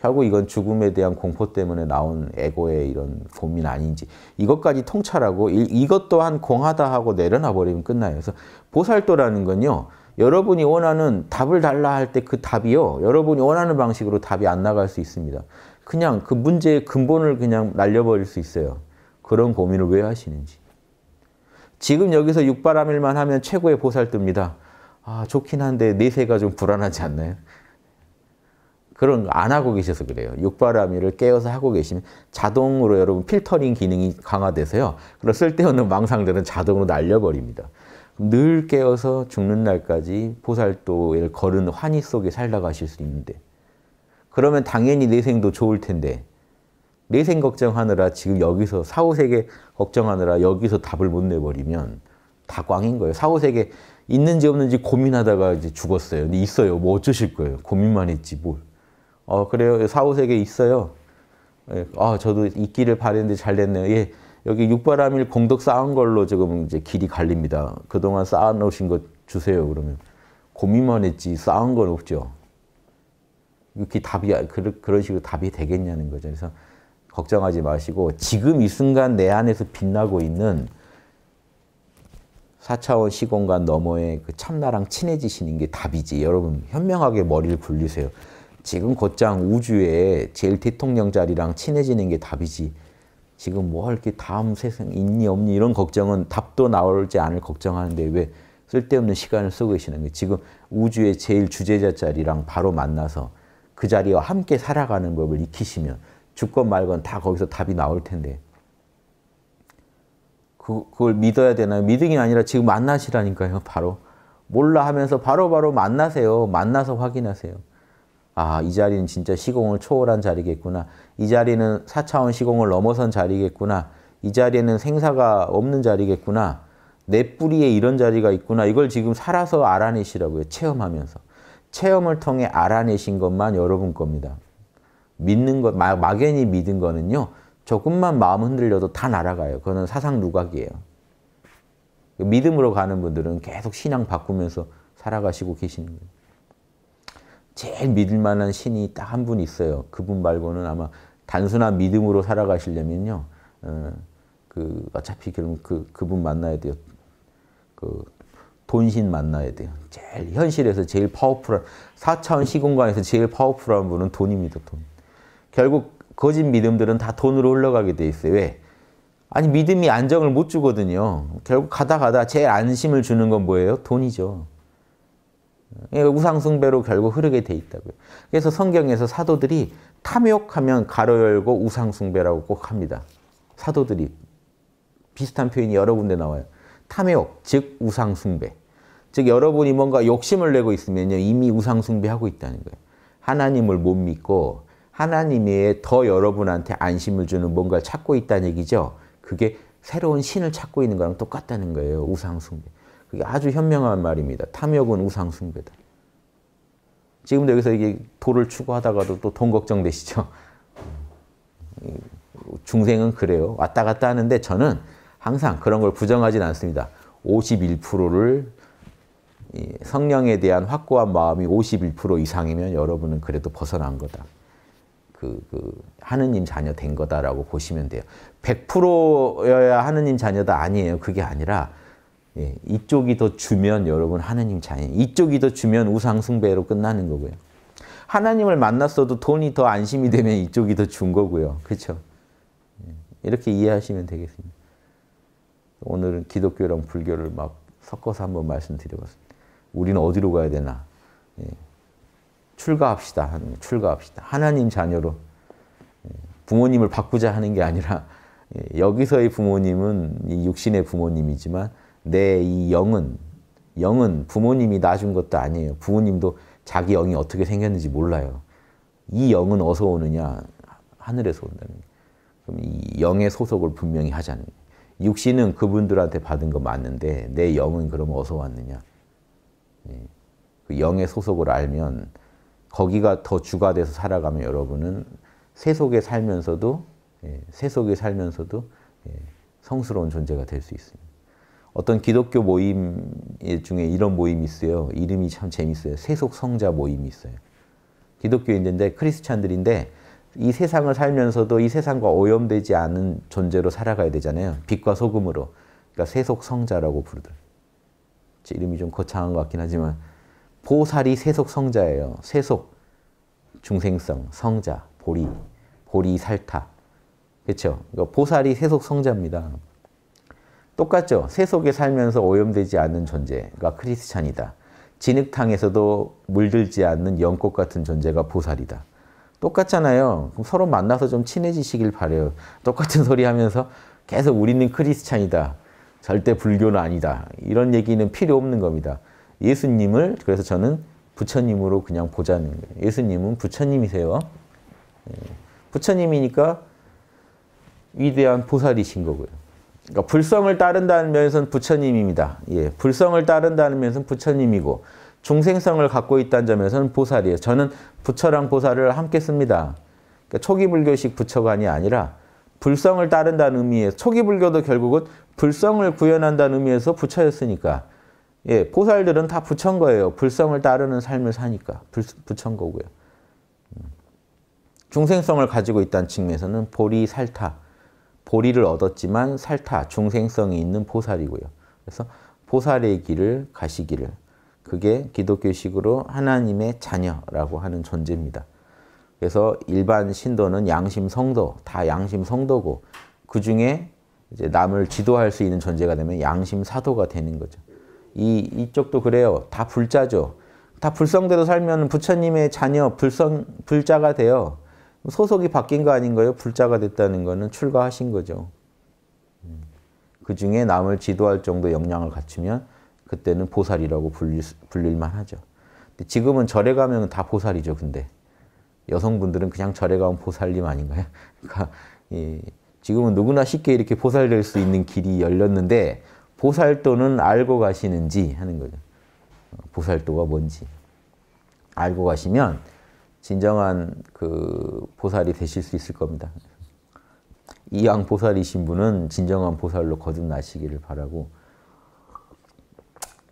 결국 이건 죽음에 대한 공포 때문에 나온 에고의 이런 고민 아닌지 이것까지 통찰하고 이, 것 또한 공하다 하고 내려놔 버리면 끝나요. 그래서 보살도라는 건요. 여러분이 원하는 답을 달라 할 때 그 답이요. 여러분이 원하는 방식으로 답이 안 나갈 수 있습니다. 그냥 그 문제의 근본을 그냥 날려버릴 수 있어요. 그런 고민을 왜 하시는지. 지금 여기서 육바람일만 하면 최고의 보살도입니다. 아, 좋긴 한데 내세가 좀 불안하지 않나요? 그런 거 안 하고 계셔서 그래요. 육바람이를 깨어서 하고 계시면 자동으로 여러분 필터링 기능이 강화돼서요. 그런 쓸데없는 망상들은 자동으로 날려버립니다. 늘 깨어서 죽는 날까지 보살도를 걸은 환희 속에 살다가실 수 있는데 그러면 당연히 내생도 좋을 텐데 내생 걱정하느라 지금 여기서 사후세계 걱정하느라 여기서 답을 못 내버리면 다 꽝인 거예요. 사후세계 있는지 없는지 고민하다가 이제 죽었어요. 근데 있어요. 뭐 어쩌실 거예요. 고민만 했지 뭘. 어, 그래요. 4, 5세계 있어요. 예, 아, 저도 있기를 바랬는데 잘 됐네요. 예, 여기 육바람일 공덕 쌓은 걸로 지금 이제 길이 갈립니다. 그동안 쌓아놓으신 것 주세요. 그러면 고민만 했지 쌓은 건 없죠. 이렇게 답이 그, 그런 식으로 답이 되겠냐는 거죠. 그래서 걱정하지 마시고 지금 이 순간 내 안에서 빛나고 있는 4차원 시공간 너머의 그 참나랑 친해지시는 게 답이지. 여러분 현명하게 머리를 굴리세요. 지금 곧장 우주에 제일 대통령 자리랑 친해지는 게 답이지. 지금 뭐 이렇게 다음 세상 있니 없니 이런 걱정은 답도 나올지 않을 걱정하는데 왜 쓸데없는 시간을 쓰고 계시는 게 지금 우주의 제일 주제자 자리랑 바로 만나서 그 자리와 함께 살아가는 법을 익히시면 죽건 말건 다 거기서 답이 나올 텐데 그, 그걸 믿어야 되나요? 믿음이 아니라 지금 만나시라니까요 바로 몰라 하면서 바로바로 바로 만나세요 만나서 확인하세요 아, 이 자리는 진짜 시공을 초월한 자리겠구나. 이 자리는 4차원 시공을 넘어선 자리겠구나. 이 자리에는 생사가 없는 자리겠구나. 내 뿌리에 이런 자리가 있구나. 이걸 지금 살아서 알아내시라고요. 체험하면서. 체험을 통해 알아내신 것만 여러분 겁니다. 믿는 것, 막, 연히 믿은 거는요. 조금만 마음 흔들려도 다 날아가요. 그거는 사상 누각이에요. 믿음으로 가는 분들은 계속 신앙 바꾸면서 살아가시고 계시는 거예요. 제일 믿을 만한 신이 딱 한 분 있어요. 그분 말고는 아마 단순한 믿음으로 살아가시려면요. 어, 그 어차피 그럼 그 그분 만나야 돼요. 그 본신 만나야 돼요. 제일 현실에서 제일 파워풀한 4차원 시공간에서 제일 파워풀한 분은 돈입니다. 돈. 결국 거짓 믿음들은 다 돈으로 흘러가게 돼 있어요. 왜? 아니 믿음이 안정을 못 주거든요. 결국 가다 가다 제일 안심을 주는 건 뭐예요? 돈이죠. 예, 우상숭배로 결국 흐르게 돼 있다고요. 그래서 성경에서 사도들이 탐욕하면 가로 열고 우상숭배라고 꼭 합니다. 사도들이 비슷한 표현이 여러 군데 나와요. 탐욕, 즉 우상숭배. 즉 여러분이 뭔가 욕심을 내고 있으면요. 이미 우상숭배하고 있다는 거예요. 하나님을 못 믿고 하나님이 더 여러분한테 안심을 주는 뭔가를 찾고 있다는 얘기죠. 그게 새로운 신을 찾고 있는 거랑 똑같다는 거예요. 우상숭배. 그게 아주 현명한 말입니다. 탐욕은 우상 숭배다. 지금도 여기서 이게 도를 추구하다가도 또 돈 걱정되시죠? 중생은 그래요. 왔다 갔다 하는데 저는 항상 그런 걸 부정하진 않습니다. 51%를 성령에 대한 확고한 마음이 51% 이상이면 여러분은 그래도 벗어난 거다. 그, 그 하느님 자녀 된 거다라고 보시면 돼요. 100%여야 하느님 자녀다 아니에요. 그게 아니라 예, 이쪽이 더 주면 여러분 하나님 자녀, 이쪽이 더 주면 우상 숭배로 끝나는 거고요. 하나님을 만났어도 돈이 더 안심이 되면 이쪽이 더 준 거고요. 그렇죠? 이렇게 이해하시면 되겠습니다. 오늘은 기독교랑 불교를 막 섞어서 한번 말씀드려봤습니다. 우리는 어디로 가야 되나? 예, 출가합시다. 출가합시다. 하나님 자녀로 예, 부모님을 바꾸자 하는 게 아니라 예, 여기서의 부모님은 육신의 부모님이지만 내이 영은 영은 부모님이 낳아준 것도 아니에요. 부모님도 자기 영이 어떻게 생겼는지 몰라요. 이 영은 어서 오느냐? 하늘에서 온다는 그럼 이 영의 소속을 분명히 하자는 육신은 그분들한테 받은 거 맞는데 내 영은 그럼 어서 왔느냐? 예. 그 영의 소속을 알면 거기가 더 주가 돼서 살아가면 여러분은 세속에 살면서도 예, 세속에 살면서도 예, 성스러운 존재가 될 수 있습니다. 어떤 기독교 모임 중에 이런 모임이 있어요. 이름이 참 재밌어요. 세속성자 모임이 있어요. 기독교인인데 크리스찬들인데 이 세상을 살면서도 이 세상과 오염되지 않은 존재로 살아가야 되잖아요. 빛과 소금으로. 그러니까 세속성자라고 부르들. 제 이름이 좀 거창한 것 같긴 하지만 보살이 세속성자예요. 세속, 중생성, 성자, 보리, 보리, 살타. 그렇죠? 그러니까 보살이 세속성자입니다. 똑같죠. 세속에 살면서 오염되지 않는 존재가 크리스찬이다. 진흙탕에서도 물들지 않는 연꽃 같은 존재가 보살이다. 똑같잖아요. 그럼 서로 만나서 좀 친해지시길 바래요. 똑같은 소리 하면서 계속 우리는 크리스찬이다. 절대 불교는 아니다. 이런 얘기는 필요 없는 겁니다. 예수님을 그래서 저는 부처님으로 그냥 보자는 거예요. 예수님은 부처님이세요. 예. 부처님이니까 위대한 보살이신 거고요. 그러니까 불성을 따른다는 면에서는 부처님입니다. 예, 불성을 따른다는 면에서는 부처님이고 중생성을 갖고 있다는 점에서는 보살이에요. 저는 부처랑 보살을 함께 씁니다. 그러니까 초기 불교식 부처관이 아니라 불성을 따른다는 의미에서 초기 불교도 결국은 불성을 구현한다는 의미에서 부처였으니까 예, 보살들은 다 부처인 거예요. 불성을 따르는 삶을 사니까 불, 부처인 거고요. 음. 중생성을 가지고 있다는 측면에서는 보리, 살타 보리를 얻었지만 살타, 중생성이 있는 보살이고요. 그래서 보살의 길을 가시기를. 그게 기독교식으로 하나님의 자녀라고 하는 존재입니다. 그래서 일반 신도는 양심 성도, 다 양심 성도고 그 중에 이제 남을 지도할 수 있는 존재가 되면 양심 사도가 되는 거죠. 이 이쪽도 그래요. 다 불자죠. 다 불성대로 살면 부처님의 자녀 불성 불자가 돼요. 소속이 바뀐 거 아닌가요? 불자가 됐다는 거는 출가하신 거죠. 음. 그 중에 남을 지도할 정도 역량을 갖추면 그때는 보살이라고 불릴, 불릴만 하죠. 지금은 절에 가면 다 보살이죠, 근데. 여성분들은 그냥 절에 가면 보살님 아닌가요? (laughs) 그러니까 예, 지금은 누구나 쉽게 이렇게 보살될 수 있는 길이 열렸는데 보살도는 알고 가시는지 하는 거죠. 어, 보살도가 뭔지. 알고 가시면 진정한 그 보살이 되실 수 있을 겁니다. 이왕 보살이신 분은 진정한 보살로 거듭나시기를 바라고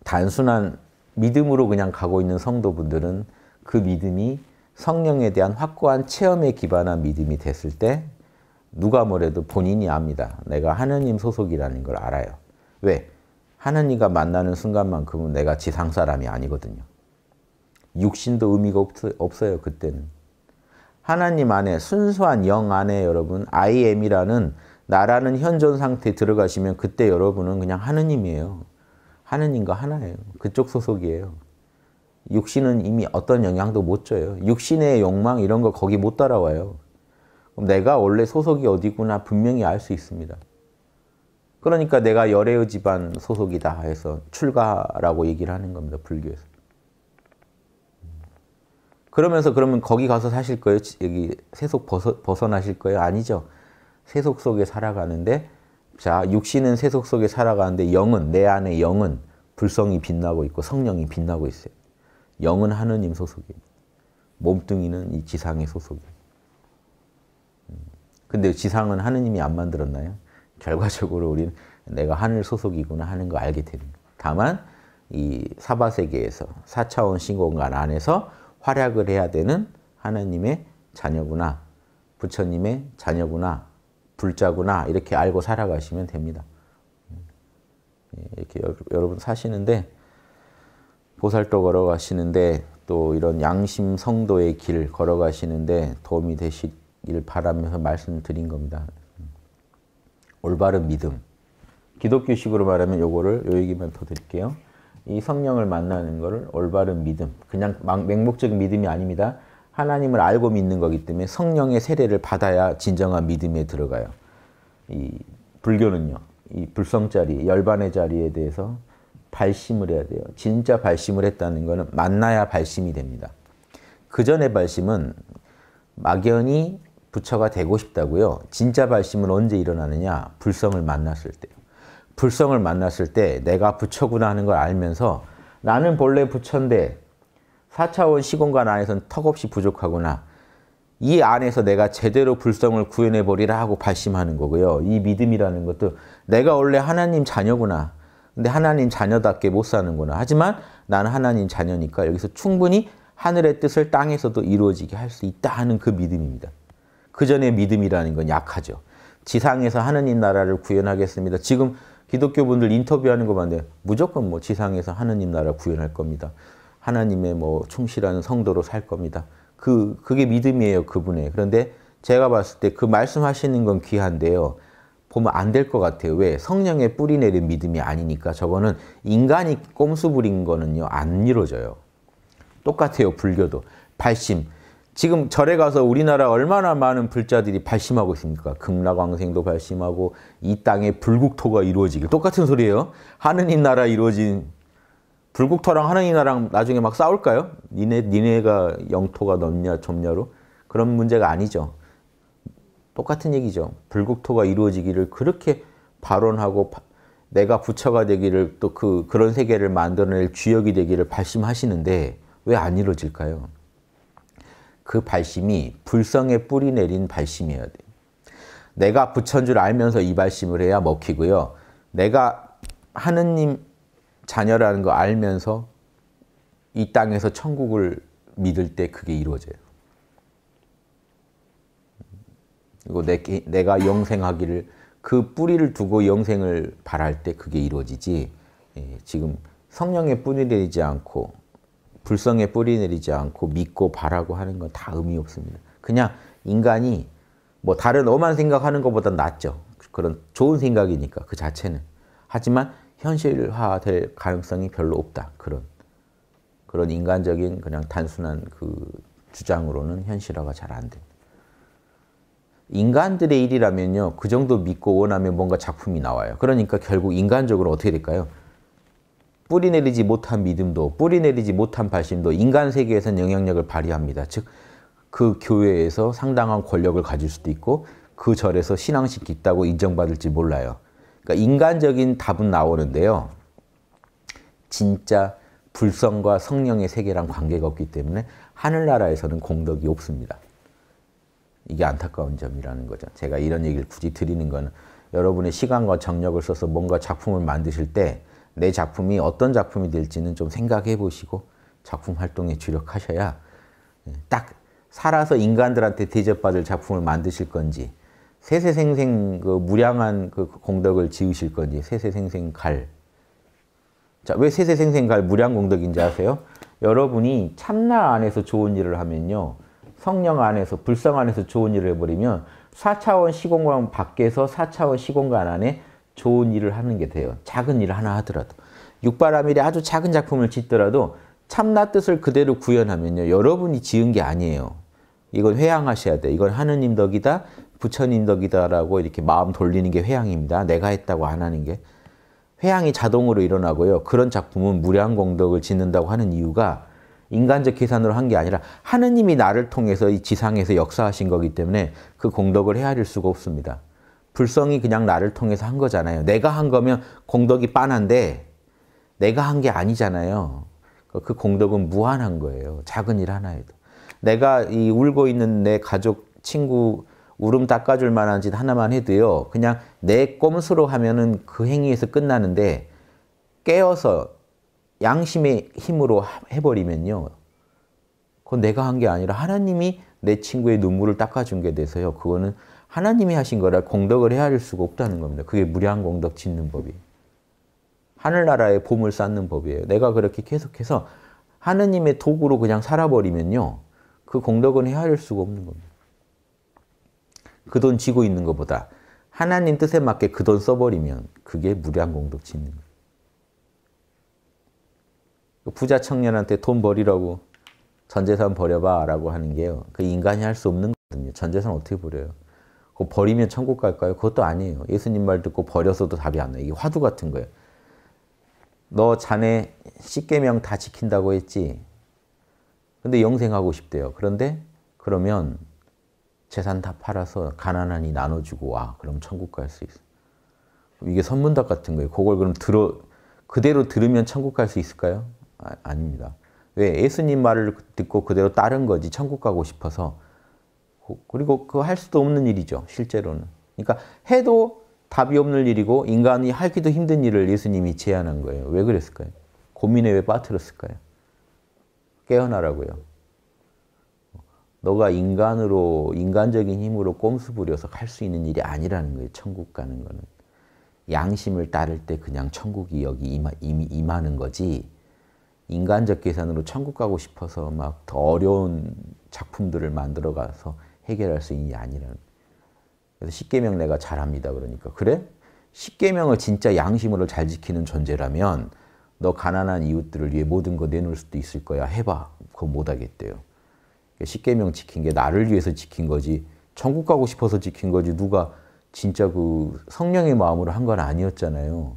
단순한 믿음으로 그냥 가고 있는 성도분들은 그 믿음이 성령에 대한 확고한 체험에 기반한 믿음이 됐을 때 누가 뭐래도 본인이 압니다. 내가 하느님 소속이라는 걸 알아요. 왜? 하느님과 만나는 순간만큼은 내가 지상 사람이 아니거든요. 육신도 의미가 없, 어요 그때는. 하나님 안에, 순수한 영 안에 여러분, I am이라는 나라는 현존 상태에 들어가시면 그때 여러분은 그냥 하느님이에요. 하느님과 하나예요. 그쪽 소속이에요. 육신은 이미 어떤 영향도 못 줘요. 육신의 욕망 이런 거 거기 못 따라와요. 내가 원래 소속이 어디구나 분명히 알 수 있습니다. 그러니까 내가 열애의 집안 소속이다 해서 출가라고 얘기를 하는 겁니다. 불교에서. 그러면서 그러면 거기 가서 사실 거예요? 여기 세속 벗어, 벗어나실 거예요? 아니죠. 세속 속에 살아가는데 자 육신은 세속 속에 살아가는데 영은 내 안에 영은 불성이 빛나고 있고 성령이 빛나고 있어요. 영은 하느님 소속이에요. 몸뚱이는 이 지상의 소속이에요. 음. 근데 지상은 하느님이 안 만들었나요? 결과적으로 우리는 내가 하늘 소속이구나 하는 거 알게 되는 거 다만 이 사바세계에서 4차원 신공간 안에서 활약을 해야 되는 하나님의 자녀구나, 부처님의 자녀구나, 불자구나 이렇게 알고 살아가시면 됩니다. 예, 이렇게 여러분 사시는데 보살도 걸어가시는데 또 이런 양심 성도의 길 걸어가시는데 도움이 되시길 바라면서 말씀드린 겁니다. 올바른 믿음. 기독교식으로 말하면 요거를 요 얘기만 더 드릴게요. 이 성령을 만나는 것을 올바른 믿음, 그냥 맹목적인 믿음이 아닙니다. 하나님을 알고 믿는 거기 때문에 성령의 세례를 받아야 진정한 믿음에 들어가요. 이 불교는요, 이 불성 자리, 열반의 자리에 대해서 발심을 해야 돼요. 진짜 발심을 했다는 것은 만나야 발심이 됩니다. 그 전에 발심은 막연히 부처가 되고 싶다고요. 진짜 발심은 언제 일어나느냐? 불성을 만났을 때요. 불성을 만났을 때 내가 부처구나 하는 걸 알면서 나는 본래 부처인데 4차원 시공간 안에서는 턱없이 부족하구나. 이 안에서 내가 제대로 불성을 구현해버리라 하고 발심하는 거고요. 이 믿음이라는 것도 내가 원래 하나님 자녀구나. 근데 하나님 자녀답게 못 사는구나. 하지만 나는 하나님 자녀니까 여기서 충분히 하늘의 뜻을 땅에서도 이루어지게 할 수 있다 하는 그 믿음입니다. 그 전에 믿음이라는 건 약하죠. 지상에서 하느님 나라를 구현하겠습니다. 지금 기독교분들 인터뷰하는 거 봤는데 무조건 뭐 지상에서 하느님 나라 구현할 겁니다. 하나님의 뭐 충실한 성도로 살 겁니다. 그 그게 믿음이에요 그분의. 그런데 제가 봤을 때 그 말씀하시는 건 귀한데요. 보면 안 될 것 같아요. 왜? 성령의 뿌리 내린 믿음이 아니니까 저거는 인간이 꼼수 부린 거는요, 안 이루어져요. 똑같아요, 불교도. 발심. 지금 절에 가서 우리나라 얼마나 많은 불자들이 발심하고 있습니까? 금라광생도 발심하고 이 땅에 불국토가 이루어지길 똑같은 소리예요. 하느님 나라 이루어진 불국토랑 하느님 나라랑 나중에 막 싸울까요? 니네 니네가 영토가 넓냐 점냐로 그런 문제가 아니죠. 똑같은 얘기죠. 불국토가 이루어지기를 그렇게 발언하고 내가 부처가 되기를 또 그 그런 세계를 만들어낼 주역이 되기를 발심하시는데 왜 안 이루어질까요? 그 발심이 불성의 뿌리 내린 발심이어야 돼. 내가 부처인 줄 알면서 이 발심을 해야 먹히고요. 내가 하느님 자녀라는 거 알면서 이 땅에서 천국을 믿을 때 그게 이루어져요. 그리고 내, 내가 영생하기를 그 뿌리를 두고 영생을 바랄 때 그게 이루어지지 예, 지금 성령의 뿌리 내리지 않고 불성에 뿌리 내리지 않고 믿고 바라고 하는 건 다 의미 없습니다. 그냥 인간이 뭐 다른 엄한 생각하는 것보다 낫죠. 그런 좋은 생각이니까 그 자체는. 하지만 현실화될 가능성이 별로 없다. 그런 그런 인간적인 그냥 단순한 그 주장으로는 현실화가 잘 안됩 인간들의 일이라면요. 그 정도 믿고 원하면 뭔가 작품이 나와요. 그러니까 결국 인간적으로 어떻게 될까요? 뿌리 내리지 못한 믿음도 뿌리 내리지 못한 발심도 인간 세계에선 영향력을 발휘합니다. 즉 그 교회에서 상당한 권력을 가질 수도 있고 그 절에서 신앙식 있다고 인정받을지 몰라요. 그러니까 인간적인 답은 나오는데요. 진짜 불성과 성령의 세계랑 관계가 없기 때문에 하늘나라에서는 공덕이 없습니다. 이게 안타까운 점이라는 거죠. 제가 이런 얘기를 굳이 드리는 건 여러분의 시간과 정력을 써서 뭔가 작품을 만드실 때내 작품이 어떤 작품이 될지는 좀 생각해 보시고 작품 활동에 주력하셔야 예, 딱 살아서 인간들한테 대접받을 작품을 만드실 건지 세세생생 그 무량한 그 공덕을 지으실 건지 세세생생 갈. 자, 왜 세세생생 갈 무량 공덕인지 아세요? 여러분이 참나 안에서 좋은 일을 하면요. 성령 안에서, 불성 안에서 좋은 일을 해버리면 4차원 시공간 밖에서 4차원 시공간 안에 좋은 일을 하는 게 돼요. 작은 일을 하나 하더라도. 육바라밀이 아주 작은 작품을 짓더라도 참나 뜻을 그대로 구현하면요. 여러분이 지은 게 아니에요. 이건 회양하셔야 돼. 요 이건 하느님 덕이다, 부처님 덕이다라고 이렇게 마음 돌리는 게 회양입니다. 내가 했다고 안 하는 게. 회양이 자동으로 일어나고요. 그런 작품은 무량공덕을 짓는다고 하는 이유가 인간적 계산으로 한 게 아니라 하느님이 나를 통해서 이 지상에서 역사하신 거기 때문에 그 공덕을 헤아릴 수가 없습니다. 불성이 그냥 나를 통해서 한 거잖아요. 내가 한 거면 공덕이 빤한데 내가 한 게 아니잖아요. 그, 그 공덕은 무한한 거예요. 작은 일 하나에도. 내가 이 울고 있는 내 가족, 친구 울음 닦아줄 만한 짓 하나만 해도요. 그냥 내 꼼수로 하면은 그 행위에서 끝나는데 깨어서 양심의 힘으로 해버리면요. 그건 내가 한 게 아니라 하나님이 내 친구의 눈물을 닦아준 게 돼서요. 그거는 하나님이 하신 거라 공덕을 헤아릴 수가 없다는 겁니다. 그게 무량 공덕 짓는 법이. 하늘나라의 봄을 쌓는 법이에요. 내가 그렇게 계속해서 하느님의 도구로 그냥 살아버리면요. 그 공덕은 헤아릴 수가 없는 겁니다. 그돈 지고 있는 것보다 하나님 뜻에 맞게 그 돈 써버리면 그게 무량 공덕 짓는 거예요. 그 부자 청년한테 돈 버리라고 전재산 버려봐 라고 하는 게요. 그 인간이 할 수 없는 거거든요. 전재산 어떻게 버려요? 그거 버리면 천국 갈까요? 그것도 아니에요. 예수님 말 듣고 버려서도 답이 안 나요. 이게 화두 같은 거예요. 너 자네 십계명 다 지킨다고 했지. 근데 영생하고 싶대요. 그런데 그러면 재산 다 팔아서 가난하니 나눠주고 와. 그럼 천국 갈 수 있어. 이게 선문답 같은 거예요. 그걸 그럼 들어 그대로 들으면 천국 갈 수 있을까요? 아, 닙니다 왜? 예수님 말을 듣고 그대로 따른 거지 천국 가고 싶어서 그리고 그 할 수도 없는 일이죠. 실제로는. 그러니까 해도 답이 없는 일이고 인간이 하기도 힘든 일을 예수님이 제안한 거예요. 왜 그랬을까요? 고민에 왜 빠뜨렸을까요? 깨어나라고요. 너가 인간으로 인간적인 힘으로 꼼수 부려서 갈수 있는 일이 아니라는 거예요. 천국 가는 거는 양심을 따를 때 그냥 천국이 여기 임하, 임, 하는 거지 인간적 계산으로 천국 가고 싶어서 막 더 어려운 작품들을 만들어 가서 해결할 수 있냐 아니라는. 그래서 십계명 내가 잘합니다 그러니까 그래? 십계명을 진짜 양심으로 잘 지키는 존재라면 너 가난한 이웃들을 위해 모든 거 내놓을 수도 있을 거야 해봐 그거 못하겠대요. 그러니까 십계명 지킨 게 나를 위해서 지킨 거지 천국 가고 싶어서 지킨 거지 누가 진짜 그 성령의 마음으로 한 건 아니었잖아요.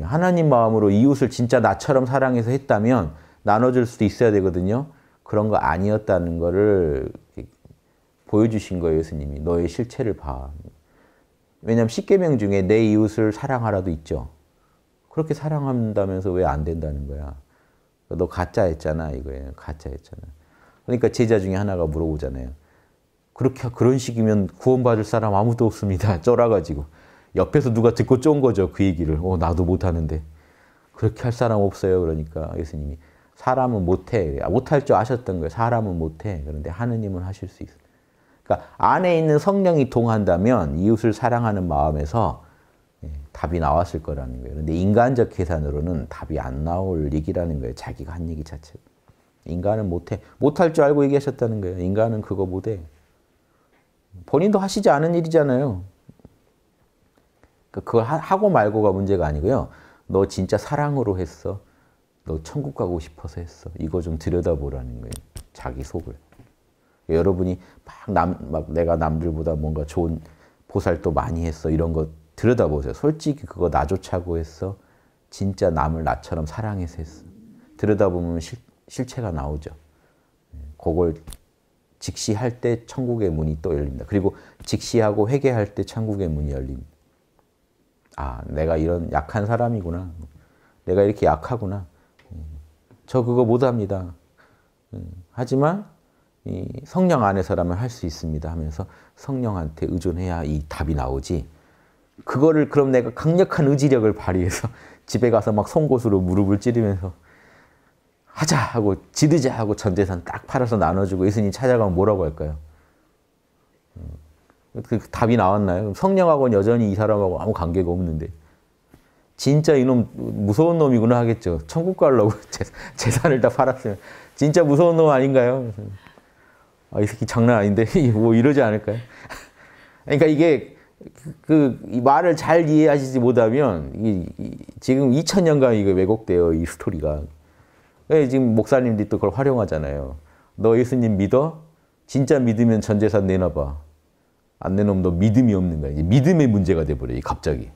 하나님 마음으로 이웃을 진짜 나처럼 사랑해서 했다면 나눠줄 수도 있어야 되거든요. 그런 거 아니었다는 거를 보여주신 거예요, 예수님이. 너의 실체를 봐. 왜냐하면 십계명 중에 내 이웃을 사랑하라도 있죠. 그렇게 사랑한다면서 왜 안 된다는 거야? 너 가짜 했잖아, 이거예요. 가짜 했잖아. 그러니까 제자 중에 하나가 물어보잖아요. 그렇게 그런 식이면 구원받을 사람 아무도 없습니다. (laughs) 쩔어가지고 옆에서 누가 듣고 쫀 거죠 그 얘기를. 어 나도 못하는데 그렇게 할 사람 없어요. 그러니까 예수님이 사람은 못해 아, 못할 줄 아셨던 거예요. 사람은 못해 그런데 하느님은 하실 수 있어. 그러니까 안에 있는 성령이 동한다면 이웃을 사랑하는 마음에서 예, 답이 나왔을 거라는 거예요. 그런데 인간적 계산으로는 답이 안 나올 얘기라는 거예요. 자기가 한 얘기 자체. 인간은 못해. 못할 줄 알고 얘기하셨다는 거예요. 인간은 그거 못해. 본인도 하시지 않은 일이잖아요. 그러니까 그걸 하고 말고가 문제가 아니고요. 너 진짜 사랑으로 했어. 너 천국 가고 싶어서 했어. 이거 좀 들여다보라는 거예요. 자기 속을. 여러분이 막, 남, 막 내가 남들보다 뭔가 좋은 보살도 많이 했어. 이런 거 들여다보세요. 솔직히 그거 나조차고 했어. 진짜 남을 나처럼 사랑해서 했어. 들여다보면 실, 실체가 나오죠. 그걸 직시할 때 천국의 문이 또 열립니다. 그리고 직시하고 회개할 때 천국의 문이 열립니다. 아, 내가 이런 약한 사람이구나. 내가 이렇게 약하구나. 저 그거 못합니다. 음, 하지만 이 성령 안에서라면 할 수 있습니다 하면서 성령한테 의존해야 이 답이 나오지. 그거를 그럼 내가 강력한 의지력을 발휘해서 (laughs) 집에 가서 막 송곳으로 무릎을 찌르면서 하자 하고 지르자 하고 전 재산 딱 팔아서 나눠주고 예수님 찾아가면 뭐라고 할까요? 음. 그 답이 나왔나요? 성령하고는 여전히 이 사람하고 아무 관계가 없는데 진짜 이놈 무서운 놈이구나 하겠죠. 천국 가려고 (laughs) 재산을 다 팔았으면 진짜 무서운 놈 아닌가요? 아, 이 새끼 장난 아닌데 (laughs) 뭐 이러지 않을까요? 그러니까 이게 그, 그 말을 잘 이해하시지 못하면 이, 이, 지금 2000년간 이게 왜곡되어 이 스토리가 예, 지금 목사님들이 또 그걸 활용하잖아요. 너 예수님 믿어? 진짜 믿으면 전재산 내놔봐. 안 내놓으면 너 믿음이 없는 거야. 이제 믿음의 문제가 돼버려 갑자기.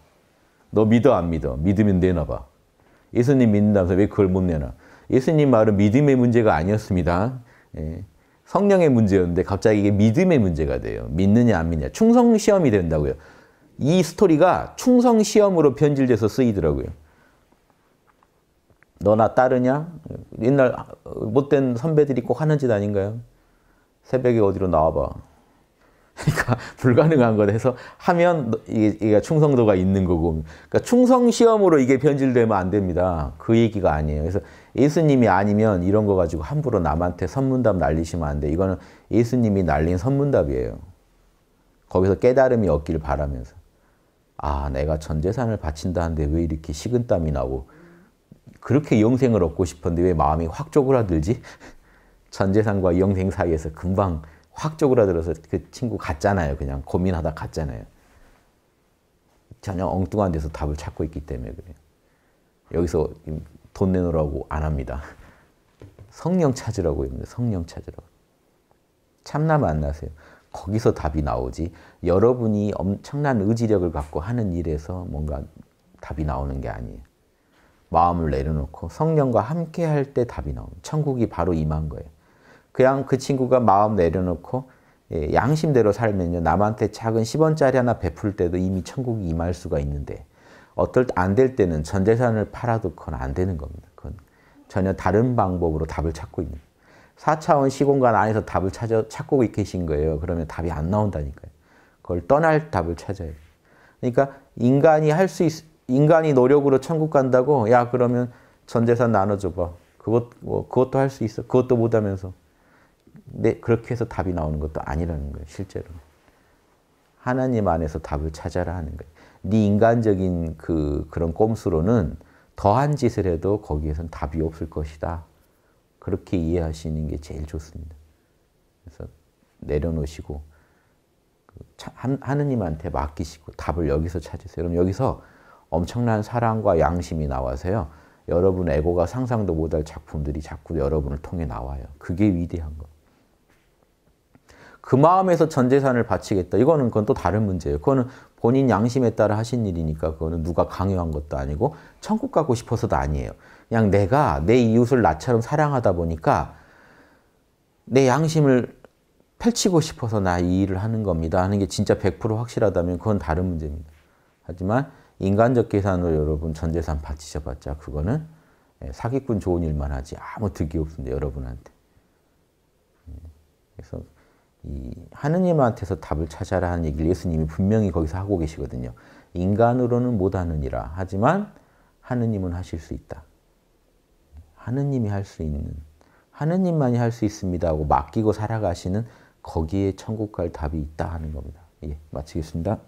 너 믿어 안 믿어? 믿으면 내놔봐. 예수님 믿는다면서 왜 그걸 못 내놔? 예수님 말은 믿음의 문제가 아니었습니다. 예. 성령의 문제였는데 갑자기 이게 믿음의 문제가 돼요. 믿느냐 안 믿냐. 충성 시험이 된다고요. 이 스토리가 충성 시험으로 변질돼서 쓰이더라고요. 너나 따르냐? 옛날 못된 선배들이 꼭 하는 짓 아닌가요? 새벽에 어디로 나와봐. 하니까 (laughs) 불가능한 거 해서 하면 이게, 이게 충성도가 있는 거고 그러니까 충성 시험으로 이게 변질되면 안 됩니다. 그 얘기가 아니에요. 그래서 예수님이 아니면 이런 거 가지고 함부로 남한테 선문답 날리시면 안 돼. 이거는 예수님이 날린 선문답이에요. 거기서 깨달음이 없길 바라면서 아 내가 전 재산을 바친다는데 왜 이렇게 식은땀이 나고 그렇게 영생을 얻고 싶었는데 왜 마음이 확 쪼그라들지? (laughs) 전 재산과 영생 사이에서 금방 확 쪼그라들어서 그 친구 갔잖아요. 그냥 고민하다 갔잖아요. 전혀 엉뚱한 데서 답을 찾고 있기 때문에 그래요. 여기서 돈 내놓으라고 안 합니다. 성령 찾으라고 합니다. 성령 찾으라고. 참나 만나세요. 거기서 답이 나오지. 여러분이 엄청난 의지력을 갖고 하는 일에서 뭔가 답이 나오는 게 아니에요. 마음을 내려놓고 성령과 함께 할 때 답이 나옵니다. 천국이 바로 임한 거예요. 그냥 그 친구가 마음 내려놓고 예, 양심대로 살면요. 남한테 작은 10원짜리 하나 베풀 때도 이미 천국이 임할 수가 있는데 어떨 안될 때는 전 재산을 팔아도 그건 안 되는 겁니다. 그건 전혀 다른 방법으로 답을 찾고 있는 4차원 시공간 안에서 답을 찾아, 찾고 계신 거예요. 그러면 답이 안 나온다니까요. 그걸 떠날 답을 찾아요. 그러니까 인간이 할 수 인간이 노력으로 천국 간다고 야 그러면 전 재산 나눠줘봐. 그것 뭐 그것도 할 수 있어. 그것도 못하면서 네, 그렇게 해서 답이 나오는 것도 아니라는 거예요. 실제로 하나님 안에서 답을 찾아라 하는 거예요. 네 인간적인 그 그런 꼼수로는 더한 짓을 해도 거기에선 답이 없을 것이다. 그렇게 이해하시는 게 제일 좋습니다. 그래서 내려놓으시고 그 하느님한테 맡기시고 답을 여기서 찾으세요. 그럼 여기서 엄청난 사랑과 양심이 나와서요. 여러분 에고가 상상도 못할 작품들이 자꾸 여러분을 통해 나와요. 그게 위대한 거. 그 마음에서 전 재산을 바치겠다. 이거는 그건 또 다른 문제예요. 그거는 본인 양심에 따라 하신 일이니까 그거는 누가 강요한 것도 아니고 천국 가고 싶어서도 아니에요. 그냥 내가 내 이웃을 나처럼 사랑하다 보니까 내 양심을 펼치고 싶어서 나 이 일을 하는 겁니다. 하는 게 진짜 100% 확실하다면 그건 다른 문제입니다. 하지만 인간적 계산으로 여러분 전 재산 바치셔봤자 그거는 예, 사기꾼 좋은 일만 하지 아무 득이 없습니 여러분한테. 음, 그래서 하느님한테서 답을 찾아라 하는 얘기를 예수님이 분명히 거기서 하고 계시거든요. 인간으로는 못하느니라. 하지만 하느님은 하실 수 있다. 하느님이 할 수 있는, 하느님만이 할 수 있습니다 하고 맡기고 살아가시는 거기에 천국 갈 답이 있다 하는 겁니다. 예, 마치겠습니다.